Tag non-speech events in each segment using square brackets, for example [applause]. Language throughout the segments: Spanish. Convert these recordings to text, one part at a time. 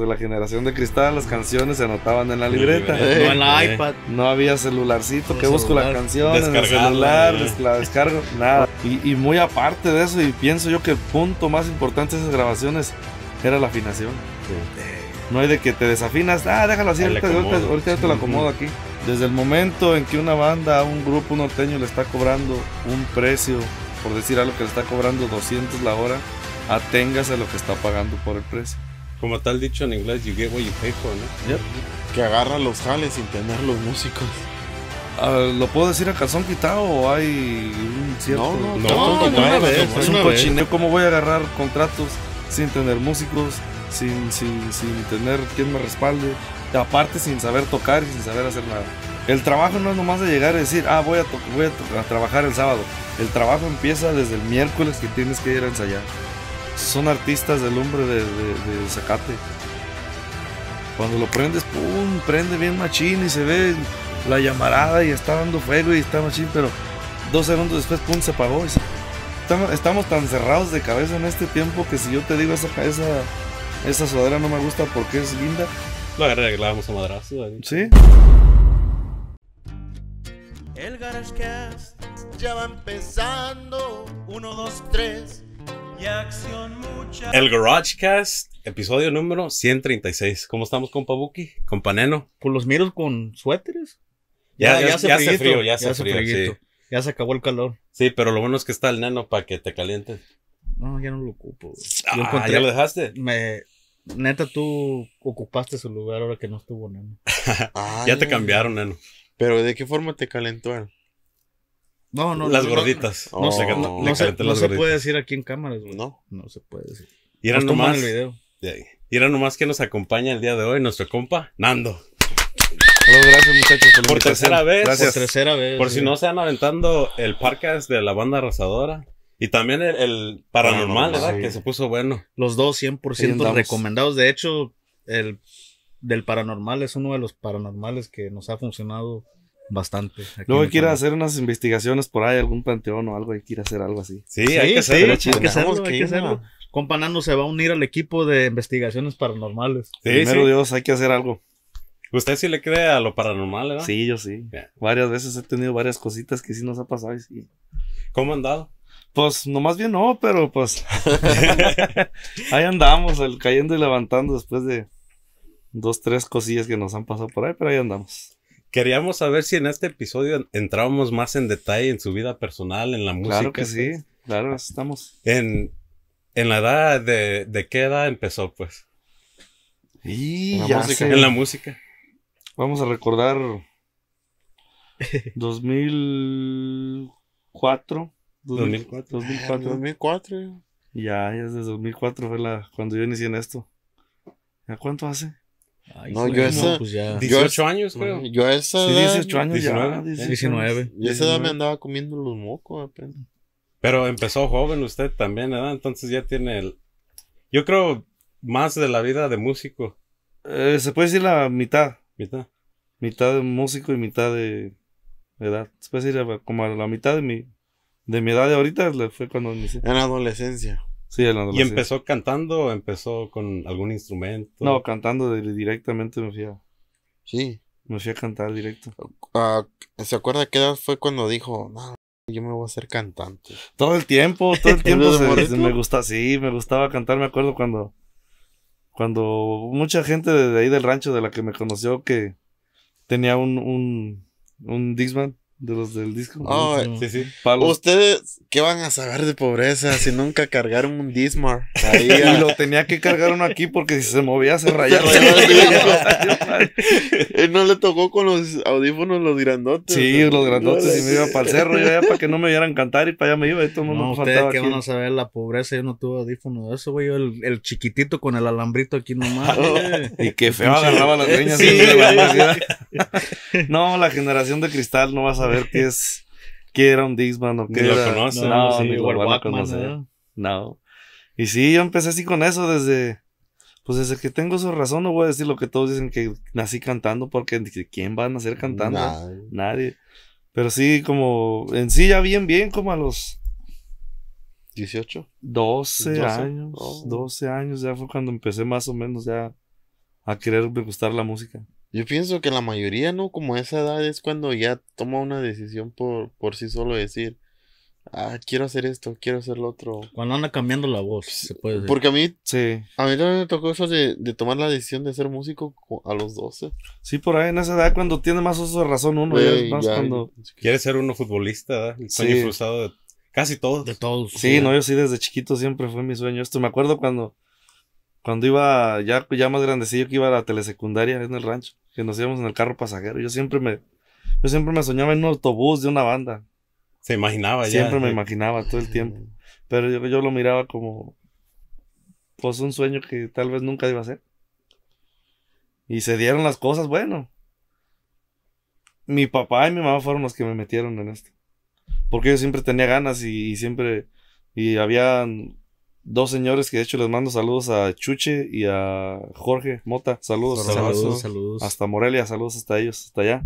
de la generación de cristal, las canciones se anotaban en la libreta. no en la iPad. No había celularcito, que busco la canción en celular, la descargo, nada. Y, y, muy aparte de eso, y pienso yo que el punto más importante de esas grabaciones era la afinación. No hay de que te desafinas, ah, déjalo así, ahorita, ahorita, te lo acomodo aquí. Desde el momento en que una banda, un grupo, norteño le está cobrando un precio, por decir algo que le está cobrando 200 la hora, aténgase a lo que está pagando por el precio. Como tal dicho en inglés, you get what you pay for, ¿no? Que agarra los jales sin tener los músicos. Ah, ¿Lo puedo decir a calzón quitado o hay un cierto.? No, no, no, no, no es un cochinero ¿Cómo voy a agarrar contratos sin tener músicos, sin, sin, sin tener quien me respalde? aparte, sin saber tocar y sin saber hacer nada. El trabajo no es nomás de llegar y decir, ah, voy a, voy a trabajar el sábado. El trabajo empieza desde el miércoles que tienes que ir a ensayar son artistas del hombre de, Zacate. Cuando lo prendes, pum, prende bien machín y se ve la llamarada y está dando fuego y está machín, pero dos segundos después, pum, se apagó. Estamos, tan cerrados de cabeza en este tiempo que si yo te digo esa, esa, esa sudadera no me gusta porque es linda. Lo vamos a madrazo. Sí. El cast ya va empezando. Uno, dos, tres. El Garage Cast, episodio número 136. ¿Cómo estamos, con Buki? Compa Neno. Pues los miros con suéteres. Ya, ya, se, frío, ya, hace frío. Ya se acabó el calor. Sí, pero lo bueno es que está el Neno para que te calientes. No, ya no lo ocupo. ah, ¿Ya lo dejaste? Me, neta, tú ocupaste su lugar ahora que no estuvo Neno. [laughs] ya te cambiaron, Neno. Pero ¿de qué forma te calentó? él? No, no. Las gorditas. No, se, puede decir aquí en cámaras, No. No se puede decir. Y era nomás. El video. Y era nomás que nos acompaña el día de hoy nuestro compa, Nando. gracias, muchachos, por, tercera vez. Por tercera vez. Por si no se han aventando el podcast de la banda arrasadora. Y también el, paranormal, ¿verdad? Que se puso bueno. Los dos 100% recomendados. De hecho, el del paranormal es uno de los paranormales que nos ha funcionado bastante. Luego quiere hacer unas investigaciones por ahí, algún panteón o algo, hay que hacer algo así. Sí, hay que hacerlo, sí, se va a unir al equipo de investigaciones paranormales. Primero Dios, hay que hacer algo. Usted sí le cree a lo paranormal, ¿verdad? Sí, yo sí. Varias veces he tenido varias cositas que sí nos ha pasado y ¿Cómo han dado? Pues nomás bien no, pero pues [laughs] [laughs] ahí andamos, el cayendo y levantando después de dos, tres cosillas que nos han pasado por ahí, pero ahí andamos. Queríamos saber si en este episodio entrábamos más en detalle en su vida personal, en la música. Claro que sí, claro, estamos. En, la edad de, de qué edad empezó, pues. Y en la, música, en la música. Vamos a recordar 2004. 2004. 2004. Ya, ya desde 2004 fue la, cuando yo inicié en esto. ¿Ya cuánto hace? no, yo esa. 18 pues años, creo. Yo esa. Sí, 18 años 19, 19. Y esa edad me andaba comiendo los mocos apenas. Pero empezó joven usted también, ¿verdad? Entonces ya tiene el. Yo creo más de la vida de músico. Eh, se puede decir la mitad. Mitad. Mitad de músico y mitad de edad. Se puede decir como la mitad de mi, de mi edad de ahorita fue cuando En adolescencia. ¿Y empezó cantando empezó con algún instrumento? No, cantando directamente me fui a... fui cantar directo. Ah, ¿Se acuerda qué edad fue cuando dijo, no, yo me voy a hacer cantante? Todo el tiempo, todo el [laughs] tiempo me gusta, sí, me gustaba cantar, me acuerdo cuando... Cuando mucha gente de ahí del rancho de la que me conoció que tenía un, un, un Dixman de los del disco. sí, sí. Ustedes, ¿qué van a saber de pobreza si nunca cargaron un Dismar? Ahí, [laughs] y lo tenía que cargar uno aquí porque si se movía se rayaba. no le tocó con los audífonos los grandotes. Sí, los grandotes y me iba para el cerro y allá para que no me vieran cantar y para allá me iba. Y todo no, ustedes que van a saber la pobreza, yo no tuve audífonos, de eso, güey. Yo el, chiquitito con el alambrito aquí nomás. Oh. y qué feo agarraba las riñas [laughs] no, la generación de cristal no va a saber ver qué es, qué era un Dixman o qué era. no, no, ¿no? Y sí, yo empecé así con eso desde, pues desde que tengo su razón, no voy a decir lo que todos dicen que nací cantando, porque ¿quién va a nacer cantando? Nadie. Pero sí, como, en sí ya bien, bien, como a los... 18. 12, años. 12 años ya fue cuando empecé más o menos ya a querer me gustar la música. Yo pienso que la mayoría, ¿no? Como esa edad es cuando ya toma una decisión por, sí solo decir, ah, quiero hacer esto, quiero hacer lo otro. Cuando anda cambiando la voz, se puede Porque a mí, sí. a mí también me tocó eso de, tomar la decisión de ser músico a los 12. Sí, por ahí en esa edad cuando tiene más uso de razón uno, más cuando... Quiere ser uno futbolista, ¿verdad? El sueño frustrado de casi todos. De todos. Sí, no, yo sí desde chiquito siempre fue mi sueño esto. Me acuerdo cuando, cuando iba ya, ya más grandecillo que iba a la telesecundaria en el rancho que nos íbamos en el carro pasajero. Yo siempre me, yo siempre me soñaba en un autobús de una banda. Se imaginaba ya. Siempre me imaginaba todo el tiempo. Pero yo, lo miraba como pues un sueño que tal vez nunca iba a ser. Y se dieron las cosas, bueno. Mi papá y mi mamá fueron los que me metieron en esto. Porque yo siempre tenía ganas y, siempre y habían dos señores que de hecho les mando saludos a Chuche y a Jorge Mota. Saludos, saludos, Hasta Morelia, saludos hasta ellos, hasta allá.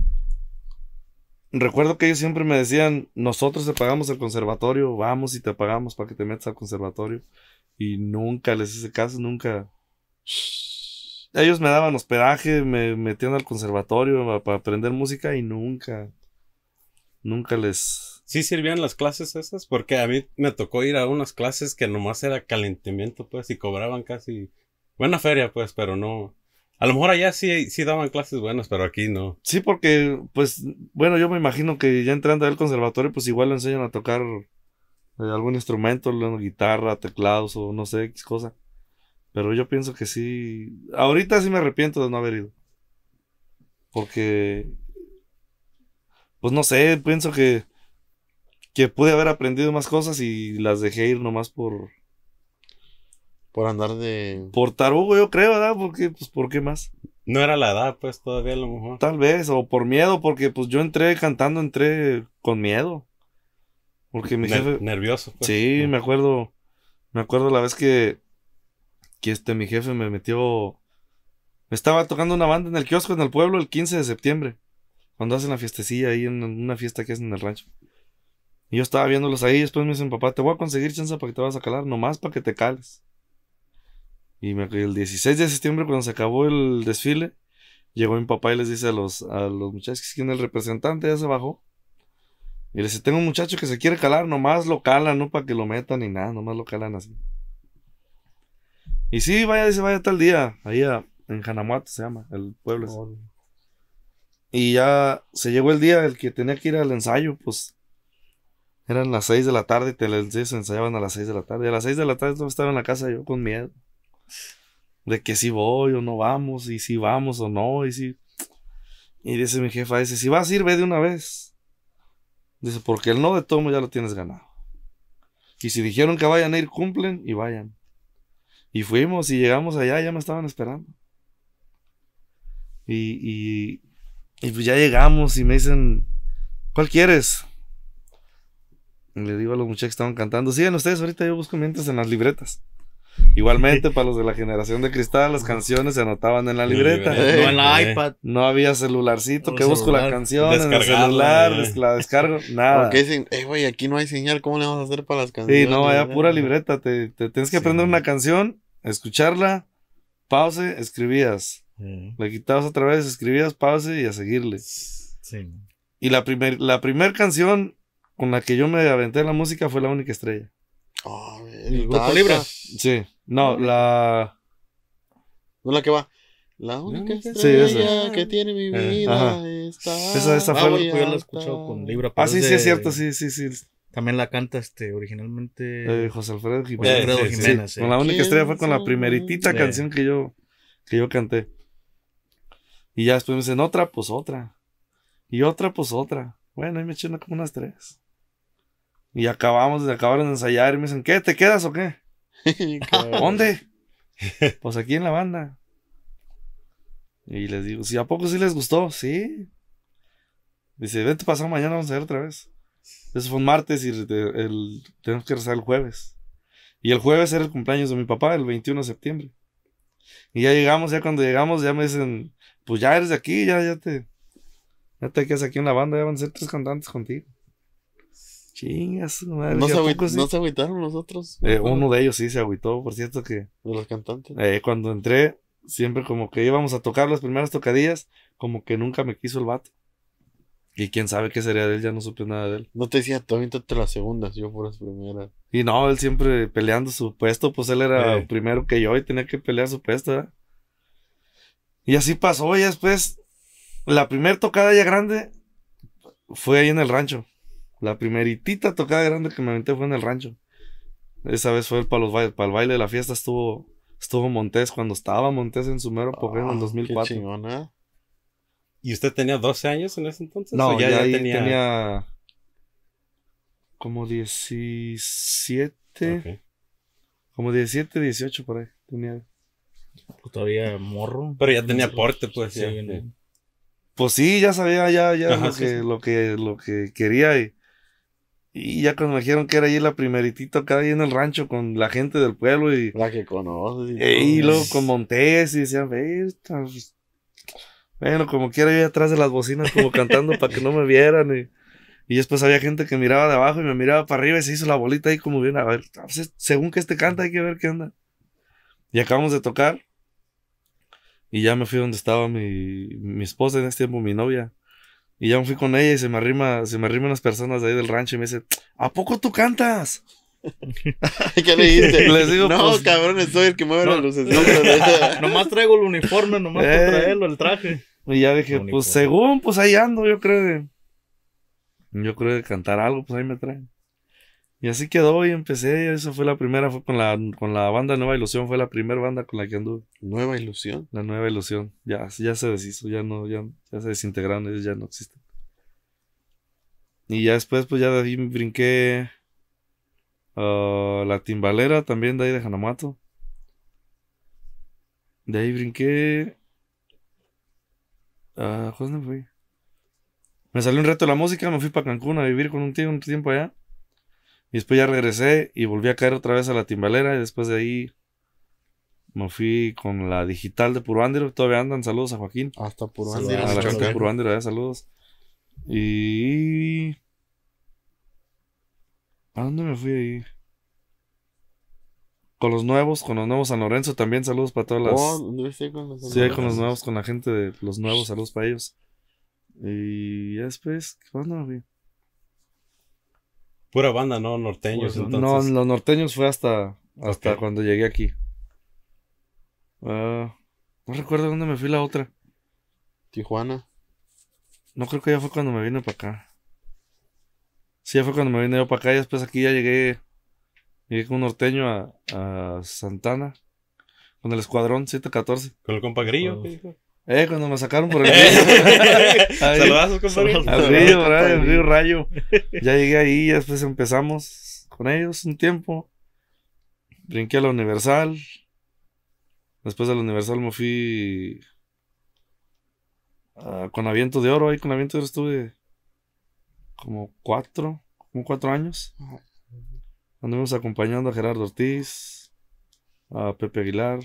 Recuerdo que ellos siempre me decían, nosotros te pagamos el conservatorio, vamos y te pagamos para que te metas al conservatorio. Y nunca les hice caso, nunca. Ellos me daban hospedaje, me metían al conservatorio para aprender música y nunca, nunca les sí sirvían las clases esas, porque a mí me tocó ir a unas clases que nomás era calentamiento, pues, y cobraban casi buena feria, pues, pero no. A lo mejor allá sí, sí daban clases buenas, pero aquí no. Sí, porque, pues, bueno, yo me imagino que ya entrando al conservatorio, pues igual le enseñan a tocar eh, algún instrumento, guitarra, teclados o no sé, qué cosa. Pero yo pienso que sí. Ahorita sí me arrepiento de no haber ido. Porque. Pues no sé, pienso que que pude haber aprendido más cosas y las dejé ir nomás por. Por andar de. Por tarugo, yo creo, ¿verdad? Porque, pues, ¿por qué más? No era la edad, pues, todavía a lo mejor. Tal vez, o por miedo, porque pues yo entré cantando, entré con miedo. Porque mi jefe. Nervioso, pues. Sí, me acuerdo. Me acuerdo la vez que. Que este, mi jefe me metió. Me estaba tocando una banda en el kiosco en el pueblo el 15 de septiembre. Cuando hacen la fiestecilla ahí en una fiesta que hacen en el rancho. Y yo estaba viéndolos ahí. Y después me dicen, papá, te voy a conseguir chance para que te vas a calar, nomás para que te cales. Y el 16 de septiembre, cuando se acabó el desfile, llegó mi papá y les dice a los, a los muchachos que el representante ya se bajó. Y les dice, tengo un muchacho que se quiere calar, nomás lo calan, no para que lo metan ni nada, nomás lo calan así. Y sí, vaya, dice, vaya tal día, ahí en Janamuato se llama, el pueblo. Y ya se llegó el día, el que tenía que ir al ensayo, pues eran las 6 de la tarde, te les ensayaban a las 6 de la tarde. A las 6 de la tarde estaba en la casa yo con miedo. De que si voy o no vamos, y si vamos o no, y si. Y dice mi jefa, dice, si vas a ir, ve de una vez. Dice, porque el no de tomo ya lo tienes ganado. Y si dijeron que vayan a ir, cumplen y vayan. Y fuimos y llegamos allá, ya me estaban esperando. Y, pues ya llegamos y me dicen, ¿cuál quieres? Le digo a los muchachos que estaban cantando, sigan ustedes, ahorita yo busco mientras en las libretas. Igualmente, para los de la generación de cristal, las canciones se anotaban en la libreta. no en la eh. iPad. No había celularcito, que busco la canción en el celular, la descargo, nada. Porque eh, dicen, güey, aquí no hay señal, ¿cómo le vamos a hacer para las canciones? Sí, no, era pura libreta. Te, tienes que aprender una canción, escucharla, pause, escribías. Mm. le La quitabas otra vez, escribías, pause y a seguirle. Sí. Y la primera la primer canción con la que yo me aventé la música fue la única estrella. Ah, ¿El Libra? Sí. No, ah, la. No la que va. La única estrella que tiene mi eh, vida está. Esa, esa fue ah, la que yo la he escuchado con Libra. Ah, sí, sí, es cierto, sí, sí, sí. También la canta este originalmente. Eh, José Alfredo Jiménez. Alfredo Jiménez Con la única estrella fue con la primeritita canción que yo, que yo canté. Y ya después me dicen, otra, pues otra. Y otra, pues otra. Bueno, ahí me eché una, como unas tres. Y acabamos de acabar de ensayar y me dicen, ¿qué? ¿Te quedas o qué? [laughs] [laughs] ¿Dónde? pues aquí en la banda. Y les digo, ¿sí, ¿a poco sí les gustó? Sí. Dice, vente pasado mañana, vamos a ver otra vez. Eso fue un martes y tenemos que rezar el jueves. Y el jueves era el cumpleaños de mi papá, el 21 de septiembre. Y ya llegamos, ya cuando llegamos, ya me dicen, pues ya eres de aquí, ya, ya te, ya te quedas aquí en la banda, ya van a ser tres cantantes contigo. Chingas, ¿No, se, aguitaron ¿No nosotros? Eh, uno de ellos sí se agüitó, por cierto que... De los cantantes. Eh, cuando entré, siempre como que íbamos a tocar las primeras tocadillas, como que nunca me quiso el vato. Y quién sabe qué sería de él, ya no supe nada de él. No te decía, tú la las segundas, yo por las primera. Y no, él siempre peleando su puesto, pues él era el eh. primero que yo y tenía que pelear su puesto, Y así pasó, y después, la primera tocada ya grande fue ahí en el rancho. La primeritita tocada grande que me aventé fue en el rancho. Esa vez fue para, los bailes, para el baile de la fiesta, estuvo, estuvo cuando estaba Montes en su mero en el 2004. Ah, qué ¿eh? ¿Y usted tenía 12 años en ese entonces? No, ya, tenía... como 17. Como 17, 18 por ahí. Tenía. Pues todavía morro. Pero ya tenía porte, pues. Sí, ya. Pues sí, ya sabía ya, ya lo, que, lo que quería y y ya cuando me dijeron que era ahí la primeritita acá ahí en el rancho con la gente del pueblo y. La que conoce. Y, luego con Montes y decían, pues, Bueno, como quiera yo atrás de las bocinas, como cantando para que no me vieran. Y, después había gente que miraba de abajo y me miraba para arriba y se hizo la bolita ahí como bien, a ver, según que este canta hay que ver qué onda. Y acabamos de tocar. Y ya me fui donde estaba mi, mi esposa en ese tiempo, mi novia. Y ya me fui con ella y se me arrima, se me arriman unas personas de ahí del rancho y me dice ¿a poco tú cantas? [laughs] ¿Qué le dijiste? [laughs] no, pues, cabrón, estoy el que mueve no, las luces. [laughs] nomás traigo el uniforme, nomás eh, el traje. Y ya dije, pues según, pues ahí ando, yo creo de, yo creo de cantar algo, pues ahí me traen. Y así quedó y empecé. Esa fue la primera, fue con la, banda Nueva Ilusión, fue la primera banda con la que anduve. ¿Nueva Ilusión? La Nueva Ilusión. Ya, ya se deshizo, ya no, ya, se desintegraron, ya no existen. Y ya después, pues ya de ahí brinqué ah, la timbalera también de ahí de Hanamato. De ahí brinqué. Ah, fui? Me salió un reto la música, me fui para Cancún a vivir con un tío un tiempo allá. Y después ya regresé y volví a caer otra vez a la timbalera. Y después de ahí me fui con la digital de Puruándiro. Todavía andan. Saludos a Joaquín. Hasta A la gente de Puro eh, saludos. Y. ¿A dónde me fui ahí? Con los nuevos, con los nuevos San Lorenzo también. Saludos para todas las. Oh, sí, con los, nuevos, con la gente de los nuevos. Saludos para ellos. Y después, ¿cuándo me fui? Pura banda, ¿no? Norteños. Pues, entonces. No, los norteños fue hasta, hasta cuando llegué aquí. Ah, no recuerdo dónde me fui la otra. Tijuana. No creo que ya fue cuando me vine para acá. Sí, ya fue cuando me vine yo para acá. Y después aquí ya llegué. Llegué con un norteño a, Santana. Con el escuadrón 714. Con el compa Grillo. Pues, eh, cuando me sacaron por el [laughs] río. Saludazos, compadre. Al río Rayo. Ya llegué ahí, ya después empezamos con ellos un tiempo. Brinqué a la Universal. Después de la Universal me fui con Aviento de Oro. Ahí con Aviento de Oro estuve como cuatro, como cuatro años. Anduvimos acompañando a Gerardo Ortiz, a Pepe Aguilar,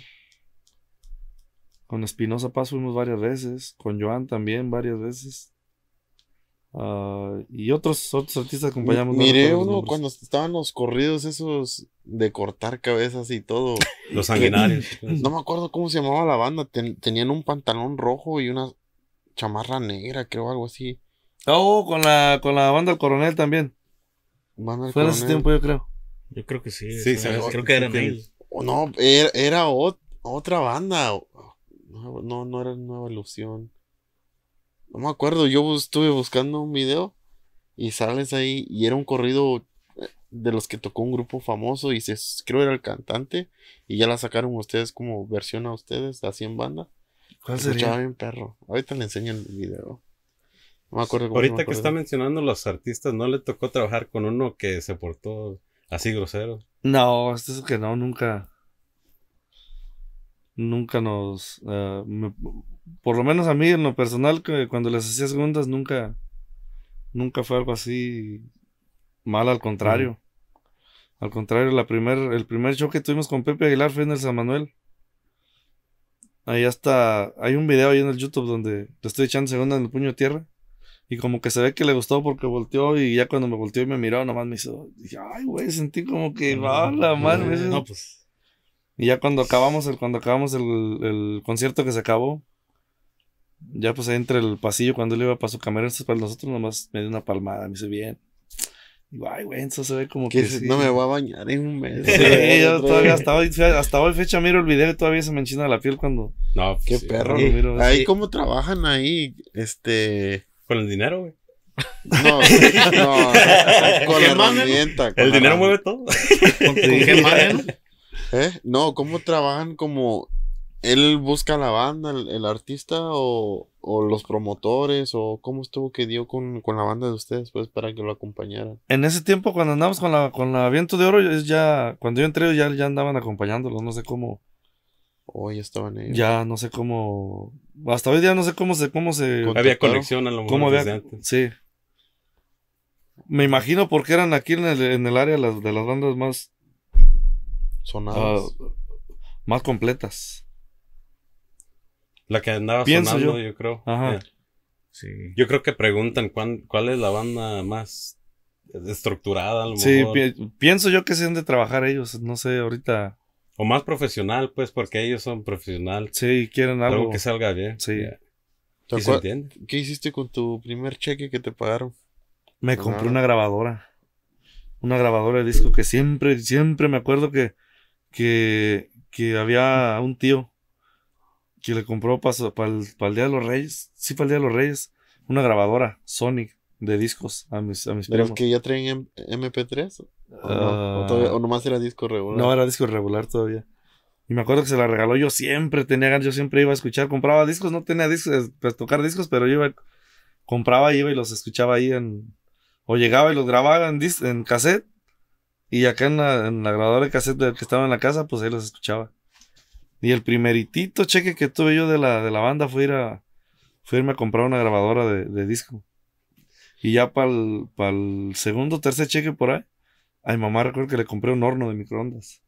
con Espinosa Paz fuimos varias veces, con Joan también varias veces. Ah, y otros, otros artistas acompañamos. Mire miré uno cuando estaban los corridos esos de cortar cabezas y todo. [laughs] los sanguinarios. Pues. no me acuerdo cómo se llamaba la banda. tenían un pantalón rojo y una chamarra negra, creo, algo así. Oh, con la, con la banda coronel también. Fue hace tiempo, yo creo. Yo creo que sí. Sí, creo, que, era, oh, no, era, otra banda. No, no, era nueva ilusión. No me acuerdo, yo estuve buscando un video y sales ahí y era un corrido eh, de los que tocó un grupo famoso y se, creo era el cantante y ya la sacaron ustedes como versión a ustedes, así en banda. ¿Cuál sería? bien perro. Ahorita le enseño el video. No me acuerdo Ahorita que está mencionando los artistas, ¿no le tocó trabajar con uno que se portó así grosero? No, esto es que no, nunca nunca nos... por lo menos a mí en lo personal, que cuando les hacía segundas, nunca, nunca fue algo así mal, al contrario. Al contrario, la primer, el primer show que tuvimos con Pepe Aguilar fue en el San Manuel. Ahí hasta hay un video ahí en el YouTube donde le estoy echando segunda en el puño de tierra. Y como que se ve que le gustó porque volteó y ya cuando me volteó y me miró, nomás me hizo, ay, güey, sentí como que, va, la No, pues. Y ya cuando acabamos el, cuando acabamos el, el concierto que se acabó, ya pues ahí entre el pasillo, cuando él iba para su cámara, para nosotros nomás me dio una palmada, me dice bien. Digo, ay, güey, eso se ve como que. que No me voy a bañar en un mes. Sí, yo [laughs] todavía hasta hoy, hasta hoy fecha miro el video y todavía se me enchina la piel cuando. No, pues qué perro. ahí como cómo trabajan ahí, este. Con el dinero, güey. No, no, [laughs] con la herramienta. Con el dinero mueve todo. ¿Con, con qué ¿Eh? No, ¿cómo trabajan como él busca la banda, el, artista o, los promotores o cómo estuvo que dio con, la banda de ustedes pues para que lo acompañaran? En ese tiempo cuando andamos con la, con la Viento de Oro, es ya, cuando yo entré ya, ya andaban acompañándolo, no sé cómo. Hoy oh, estaban ellos. Ya no sé cómo. Hasta hoy día no sé cómo se. Cómo se había conexión a lo mejor. Sí. Me imagino porque eran aquí en el, en el área de las bandas más Sonadas. Ah, más completas. La que andaba sonando, yo. creo. Ajá. Yo creo que preguntan cuál es la banda más estructurada. sí, pienso yo que se han de trabajar ellos, no sé, ahorita. O más profesional, pues, porque ellos son profesional. Sí, quieren algo. que salga bien. Sí. ¿Qué hiciste con tu primer cheque que te pagaron? Me pues compré una grabadora. Una grabadora de disco que siempre, siempre me acuerdo que que, había un tío que le compró para el, Día de los Reyes, sí, para el Día de los Reyes, una grabadora Sonic de discos a mis, a ¿Pero que ya traen MP3? ¿O, no? Ah. nomás era disco regular? No, era disco regular todavía. Y me acuerdo que se la regaló. Yo siempre tenía ganas, yo siempre iba a escuchar. Compraba discos, no tenía discos, para pues, tocar discos, pero yo iba, compraba, iba y los escuchaba ahí en. O llegaba y los grababa en, en cassette y acá en la, grabadora de cassette que estaba en la casa, pues ahí los escuchaba. Y el primeritito cheque que tuve yo de la, de la banda fue ir a irme a comprar una grabadora de, disco. Y ya para el, el segundo, tercer cheque por ahí, a mi mamá recuerdo que le compré un horno de microondas.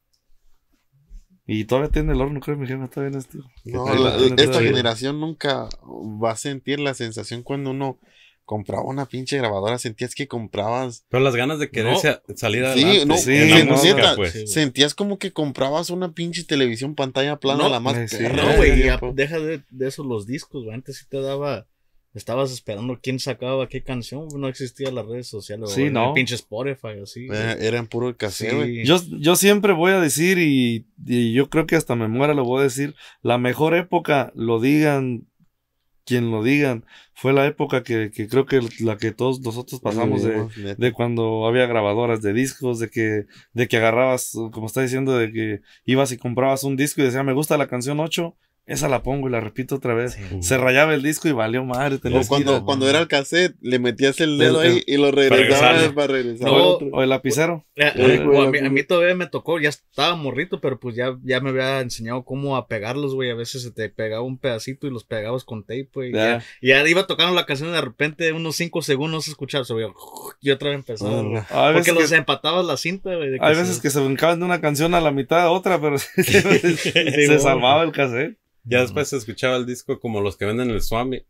Y todavía tiene el horno, creo que mi jefa todavía no, no esta generación nunca va a sentir la sensación cuando uno compraba una pinche grabadora, sentías que comprabas. Pero las ganas de querer salir adelante. Sí, no, sí, no pues. sentías como que comprabas una pinche televisión pantalla plana, la más No, güey, deja de, de esos los discos, güey. Antes sí te daba. Estabas esperando quién sacaba qué canción, no existía las redes sociales. Sí, no. pinches pinche Spotify, así. Eh, puro casero. Yo, yo siempre voy a decir, y, y yo creo que hasta me muera lo voy a decir, la mejor época, lo digan quien lo digan, fue la época que, que creo que la que todos nosotros pasamos de, de, cuando había grabadoras de discos, de que, de que agarrabas, como está diciendo, de que ibas y comprabas un disco y decía, me gusta la canción 8 esa la pongo y la repito otra vez. Se rayaba el disco y valió madre. cuando, era el cassette, le metías el dedo ahí y lo regresabas para, o el lapicero. Eh, a, mí, todavía me tocó, ya estaba morrito, pero pues ya, ya me había enseñado cómo a pegarlos, güey. A veces se te pegaba un pedacito y los pegabas con tape, güey. Y ya, iba tocando la canción y de repente unos cinco segundos escuchabas, Y otra vez empezaba. porque los empatabas la cinta, güey. Hay veces que se brincaban de una canción a la mitad a otra, pero [laughs] [laughs] se, se salvaba el cassette. Ya después se escuchaba el disco como los que venden el Swami,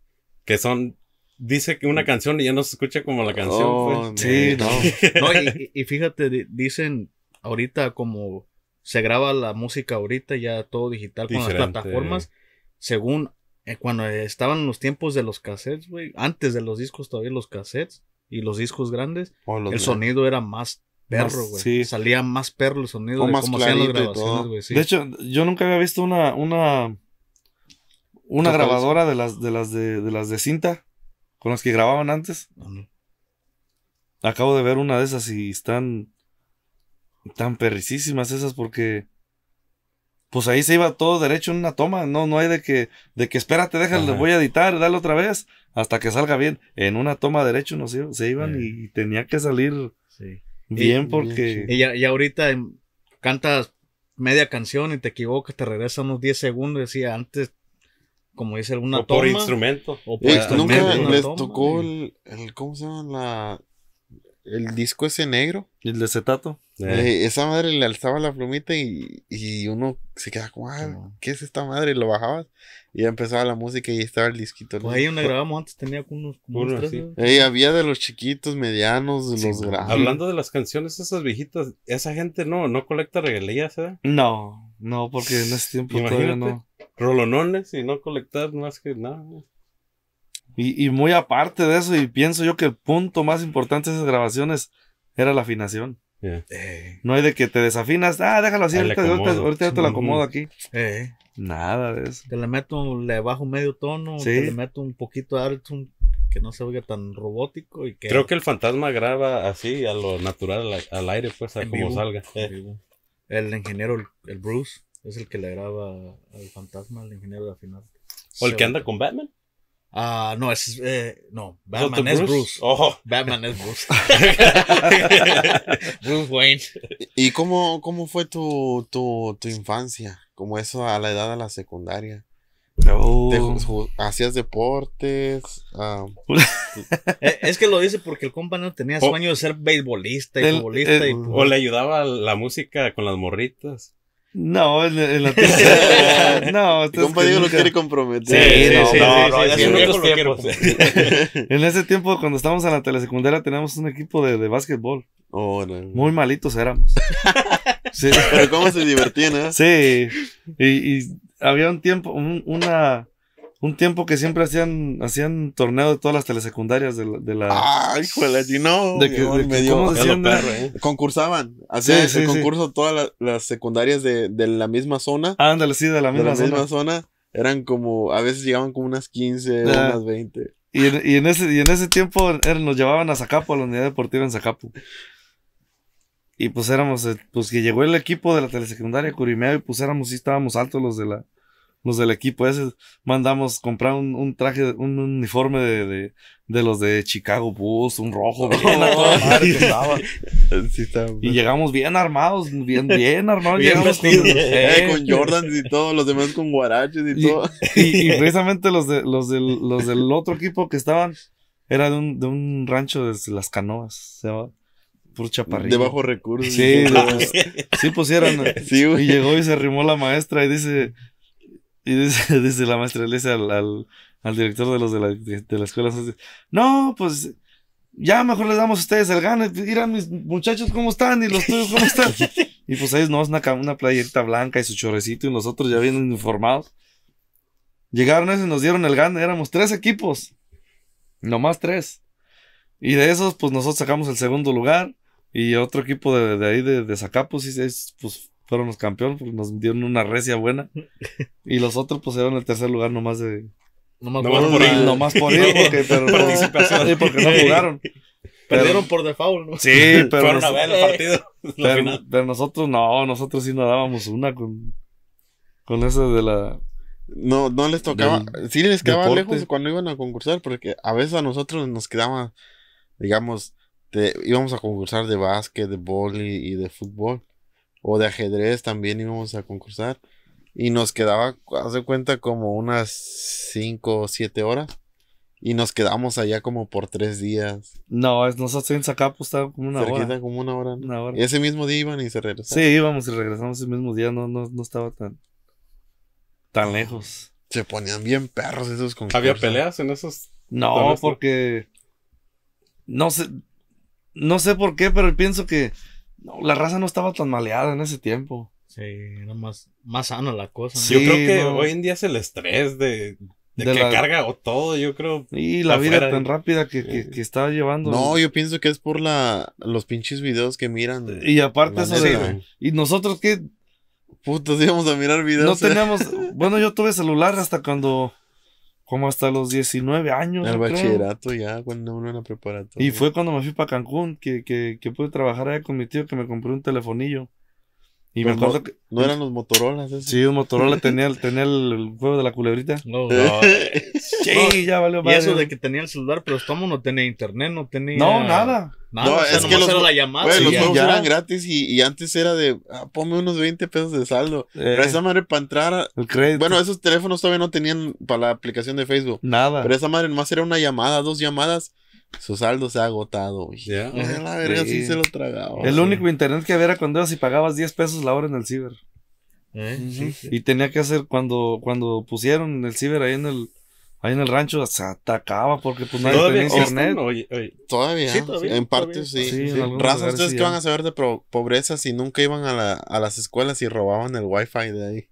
que son dice que una canción y ya no se escucha como la canción. Oh, pues. Sí, no. [laughs] y, fíjate, dicen ahorita como se graba la música ahorita ya todo digital con las plataformas, según eh, cuando estaban los tiempos de los cassettes, güey, antes de los discos todavía los cassettes y los discos grandes, el sonido era más perro, güey. Salía más perro el sonido más hacían las güey. De hecho, yo nunca había visto una una grabadora de las, de las de, las de cinta con las que grababan antes. Acabo de ver una de esas y están tan perricísimas esas porque pues ahí se iba todo derecho en una toma, no no hay de que de que espérate, déjale, voy a editar, dale otra vez hasta que salga bien. En una toma derecho no se, se iban y, tenía que salir bien porque y, y ahorita cantas media canción y te equivocas, te regresas unos 10 segundos y decía, antes como dice, alguna o Por instrumento. O por eh, instrumento. Nunca les tocó el, el, ¿Cómo se llama? La, el disco ese negro. El de acetato. Eh. Eh, esa madre le alzaba la plumita y, y uno se queda como, ah, ¿qué es esta madre? Y lo bajabas y ya empezaba la música y estaba el disquito. Pues ahí una grabamos antes tenía unos. Uno, había de los chiquitos, medianos, de los grandes. Hablando de las canciones esas viejitas, esa gente no, no colecta regalías, ¿eh? No, no, porque en ese tiempo todavía no rolonones y no colectar más que nada. Y, y, muy aparte de eso, y pienso yo que el punto más importante de esas grabaciones era la afinación. Eh. No hay de que te desafinas, ah, déjalo así, ahorita, ahorita, te la acomodo aquí. Eh. Nada de eso. Que le meto, le bajo medio tono, le meto un poquito de alto, que no se oiga tan robótico. y Creo que el fantasma graba así, a lo natural, al, aire, pues, a como salga. El ingeniero, el Bruce. Es el que le graba al fantasma, al ingeniero de la final. ¿O el que anda con Batman? Ah, no, es. Eh, no, Batman es Bruce? Batman es Bruce. Bruce oh. [laughs] Wayne. ¿Y cómo, cómo fue tu, infancia? Como eso a la edad de la secundaria. Oh. ¿Hacías deportes? Ah. [laughs] Eh, es que lo dice porque el compa tenía sueño de ser beisbolista pues, o le ayudaba la música con las morritas. No, en, la [laughs] tienda. no, este compa Diego lo quiere comprometer. Sí, no, sí, no, no, sí, tiempos. En ese tiempo, cuando estábamos en la telesecundaria, teníamos un equipo de, de básquetbol. Oh, Muy malitos éramos. [laughs] sí. Pero cómo se divertían, ¿eh? Sí. Y, había un tiempo, una un tiempo que siempre hacían, hacían torneo de todas las telesecundarias de la. De la ah, De que, me dio, perro, eh? Concursaban. Hacían ese concurso todas las, secundarias de, la misma zona. ándale, sí, de la misma zona. misma zona. Eran como, a veces llegaban como unas 15, ah. unas 20. Y en, ese, y en ese tiempo er, nos llevaban a Zacapo, a la unidad deportiva en Zacapo. Y pues éramos, eh, pues que llegó el equipo de la telesecundaria curimea y pues éramos, sí estábamos altos los de la los del equipo ese, mandamos comprar un, traje, un uniforme de, de, los de Chicago Bulls, un rojo bien [laughs] y llegamos bien armados, bien, bien armados. llegamos eh, eh, con, Jordans y todo, los demás con guaraches y, todo. Y, precisamente los, de, los, del, los del otro equipo que estaban, era de un, de un rancho de Las Canoas, se llama De bajo recursos. Sí, sí pusieron. y llegó y se arrimó la maestra y dice, y desde, [laughs] la maestra al, director de los de la, de, escuela, no, pues ya mejor les damos a ustedes el gane. dirán mis muchachos cómo están y los tuyos cómo están. [laughs] y pues ellos no, una, una playerita blanca y su chorecito y nosotros ya bien informados. Llegaron ese y nos dieron el gane. Éramos tres equipos. Nomás tres. Y de esos, pues nosotros sacamos el segundo lugar. Y otro equipo de, ahí, de, de Zacapos, y, pues fueron los campeones, porque nos dieron una recia buena. [laughs] Y los otros, pues, eran el tercer lugar nomás de. Nomás, [laughs] no, por ir. por porque, no, porque no jugaron. [laughs] Perdieron por default, ¿no? Sí, pero. Fueron Pero, nosotros no, nosotros sí nos dábamos una con. Con ese de la. No, no les tocaba. sí les quedaba lejos cuando iban a concursar, porque a veces a nosotros nos quedaba, digamos, íbamos a concursar de básquet, de boli y de fútbol o de ajedrez también íbamos a concursar. Y nos quedaba, hace cuenta, como unas 5 o 7 horas. Y nos quedamos allá como por 3 días. No, nosotros en Zacapo estaba como una hora. como una hora. Una hora. ese mismo día iban y se regresaban Sí, íbamos y regresamos ese mismo día. No, no, estaba tan, tan lejos. Se ponían bien perros esos concursos. ¿Había peleas en esos? No, porque... No sé... No sé por qué, pero pienso que no, la raza no estaba tan maleada en ese tiempo. Sí, era más, más sana la cosa. yo creo que hoy en día es el estrés de, de, que la... carga o todo, yo creo. Y la vida tan rápida que, que, estaba llevando. No, yo pienso que es por la los pinches videos que miran. y aparte eso de... Y nosotros qué Putos, íbamos a mirar videos. No ¿eh? teníamos... [laughs] bueno, yo tuve celular hasta cuando como hasta los 19 años. El bachillerato ya, cuando uno en la preparatoria. Y fue cuando me fui para Cancún que, que, que pude trabajar ahí con mi tío que me compré un telefonillo. Y me acuerdo que. No eran los Motorola, ¿sí? un Motorola [laughs] tenía, tenía el, juego de la culebrita. [laughs] sí, ya valió madre. Y eso de que tenía el celular, pero Tomo no tenía internet, no tenía. No, nada. no, era la llamada. los ya. eran gratis y, y, antes era de, ah, ponme unos 20 pesos de saldo. pero esa madre para entrar. Bueno, esos teléfonos todavía no tenían para la aplicación de Facebook. Nada. Pero esa madre más era una llamada, dos llamadas su saldo se ha agotado, [laughs] La verga sí. se lo tragaba. El único internet que había era cuando ibas y pagabas 10 pesos la hora en el ciber. Eh, y tenía que hacer cuando, cuando pusieron el ciber ahí en el, ahí en el rancho, se atacaba porque pues nadie tenía internet. ¿Todavía? en parte sí. Razas ustedes que van a saber de pobreza si nunca iban a, la, a las escuelas y robaban el wifi de ahí.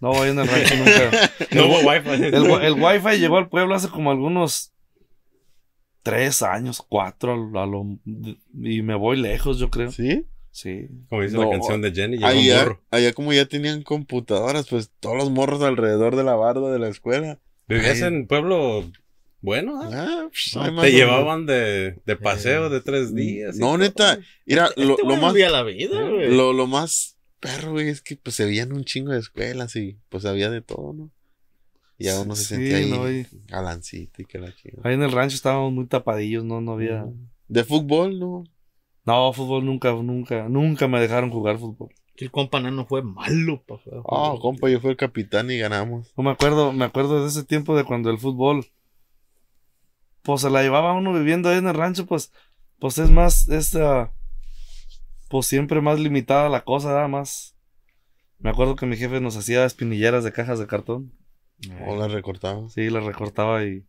No, ahí en el rancho nunca. [laughs] no hubo wifi. el wifi llegó al pueblo hace como algunos tres años, cuatro y me voy lejos, yo creo. ¿Sí? Sí. Como dice la canción de Jenny. Allá, allá como ya tenían computadoras, pues todos los morros alrededor de la barda de la escuela. Vivías en pueblo bueno, ¿eh? ah, ah pues, te llevaban de, paseo de tres días. No, neta, mira, este lo, más lo más... La vida, lo, lo más perro, güey, es que pues se veían un chingo de escuelas y pues había de todo, ¿no? Y no se sentía ahí que la Ahí en el rancho estábamos muy tapadillos, no, no había. ¿De fútbol, no? No, fútbol nunca, nunca, nunca me dejaron jugar fútbol. El compa no fue malo para Ah, compa, yo fui el capitán y ganamos. No me acuerdo, me acuerdo de ese tiempo de cuando el fútbol. Pues se la llevaba uno viviendo ahí en el rancho, pues. Pues es más, esta. Pues siempre más limitada la cosa, nada más. Me acuerdo que mi jefe nos hacía espinilleras de cajas de cartón. O las eh, recortaba. Sí, las recortaba y,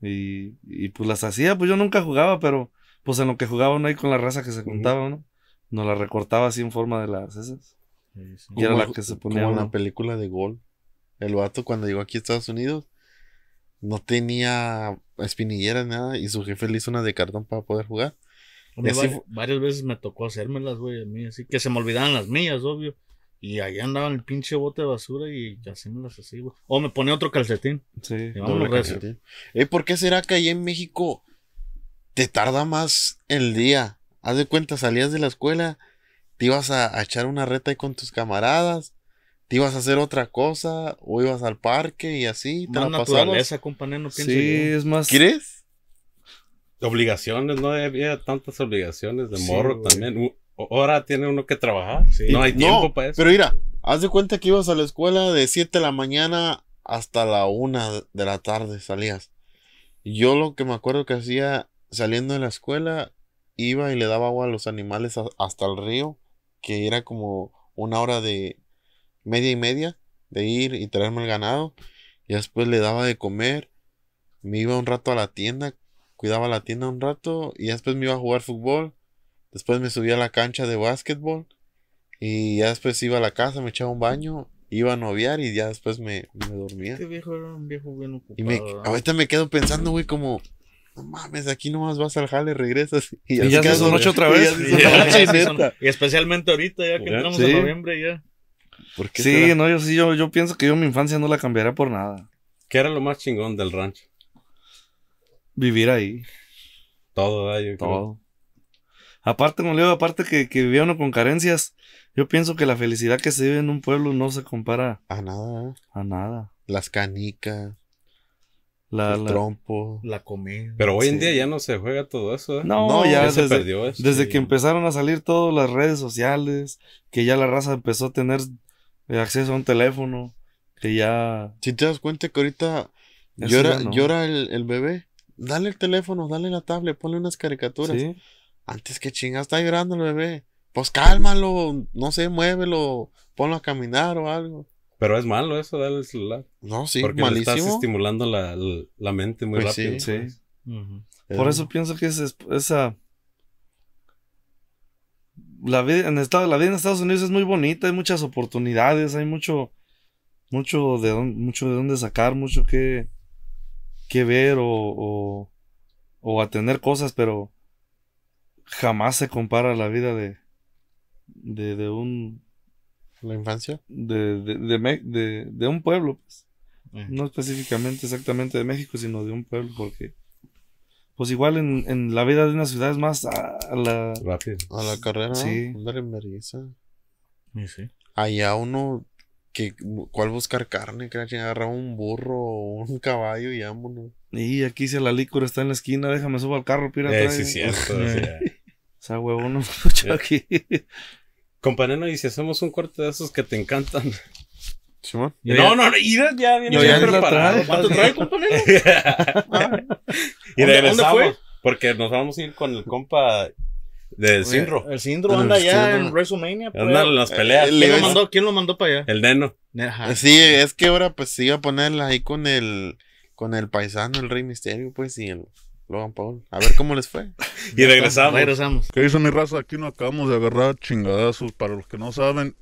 y, pues las hacía. Pues yo nunca jugaba, pero pues en lo que jugaba uno ahí con la raza que se juntaba, ¿no? Nos la recortaba así en forma de las esas. Y era la que se ponía. Como en película de Gol. El vato cuando llegó aquí a Estados Unidos no tenía espinillera, nada, y su jefe le hizo una de cartón para poder jugar. varias, veces me tocó hacérmelas, güey, a mí, así que se me olvidaban las mías, obvio. Y ahí andaba en el pinche bote de basura y así las güey. O me ponía otro calcetín. Sí, y calcetín. Eh, por qué será que ahí en México te tarda más el día? Haz de cuenta, salías de la escuela, te ibas a, echar una reta ahí con tus camaradas, te ibas a hacer otra cosa, o ibas al parque y así. Más naturaleza, compañero. Sí, es más. ¿Quieres? Obligaciones, no había tantas obligaciones de morro también ahora tiene uno que trabajar. No hay tiempo para eso. Pero mira, haz de cuenta que ibas a la escuela de 7 de la mañana hasta la 1 de la tarde salías. Yo lo que me acuerdo que hacía saliendo de la escuela, iba y le daba agua a los animales hasta el río, que era como una hora de media y media de ir y traerme el ganado. Y después le daba de comer. Me iba un rato a la tienda, cuidaba la tienda un rato y después me iba a jugar fútbol Después me subí a la cancha de básquetbol. Y ya después iba a la casa, me echaba un baño, iba a noviar y ya después me, dormía. Este viejo era un viejo bien Y me, ahorita me quedo pensando, güey, como, no mames, aquí nomás vas al jale, regresas y ya, y ya otra [laughs] vez. [laughs] Y, especialmente ahorita, ya que entramos en noviembre, ya. ¿Por qué sí, no, yo sí, yo, yo pienso que yo mi infancia no la cambiaría por nada. ¿Qué era lo más chingón del rancho? Vivir ahí. Todo, ¿verdad? Yo Todo aparte, como aparte que, que vivía uno con carencias, yo pienso que la felicidad que se vive en un pueblo no se compara a nada. A nada. Las canicas. La, el trompo. La comida. Pero hoy en día ya no se juega todo eso. ¿eh? No, ya, se perdió eso. Desde este que empezaron a salir todas las redes sociales, que ya la raza empezó a tener eh, acceso a un teléfono, que ya... Si te das cuenta que ahorita llora, llora el, el, bebé, dale el teléfono, dale la tablet, ponle unas caricaturas. ¿Sí? Antes que chingas, está llorando el bebé. Pues cálmalo, no sé, muévelo, ponlo a caminar o algo. Pero es malo eso, darle el celular. No, sí, Porque estás estimulando la, mente muy pues rápido. Sí, sí. Por eso pienso que esa. La vida, en Estados, Unidos es muy bonita, hay muchas oportunidades, hay mucho, mucho de, mucho de dónde sacar, mucho que, que ver o, o, o atender cosas, pero jamás se compara la vida de, de, un... ¿La infancia? De, de, un pueblo, pues. eh. No específicamente exactamente de México, sino de un pueblo, porque... Pues igual en, la vida de una ciudad es más a, la... A la carrera. Sí. Sí, sí. uno que cuál buscar carne, que agarraba un burro o un caballo y vámonos. Y aquí si la licor está en la esquina, déjame subo al carro, pirata. Eh, sí, cierto. o sea, [laughs] huevo no [laughs] escucha aquí. Companero, y si hacemos un corte de esos que te encantan. no, no, ira, ya viene ya, preparado. ¿Cuánto trae, compañero? [laughs] y regresamos. Porque nos vamos a ir con el compa del El Sindro anda allá en WrestleMania. Anda pues. en las eh, peleas. ¿Quién, lo mandó, para allá? El Neno. Eh, sí, es que ahora pues se iba a ponerla ahí con el, con el paisano, el Rey Misterio, pues, y el Logan Paul. A ver cómo les fue. [laughs] y regresamos. Regresamos. ¿Qué hizo mi raza? Aquí no acabamos de agarrar chingadazos. Para los que no saben,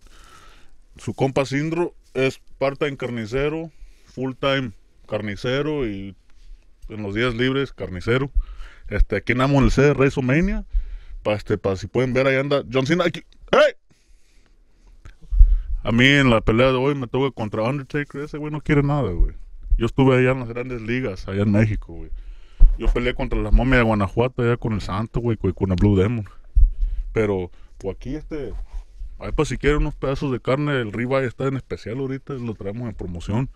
su compa Sindro es part-time carnicero, full-time carnicero y en los días libres carnicero. Este, aquí en el C, WrestleMania. Para este, pa, si pueden ver, ahí anda John Cena. Aquí. A mí en la pelea de hoy me tuve contra Undertaker. Ese güey no quiere nada, güey. Yo estuve allá en las grandes ligas, allá en México, güey. Yo peleé contra las momia de Guanajuato, allá con el Santo, güey, con el Blue Demon. Pero, pues aquí este. Ahí para pues si quieren unos pedazos de carne, el Riva está en especial ahorita, lo traemos en promoción.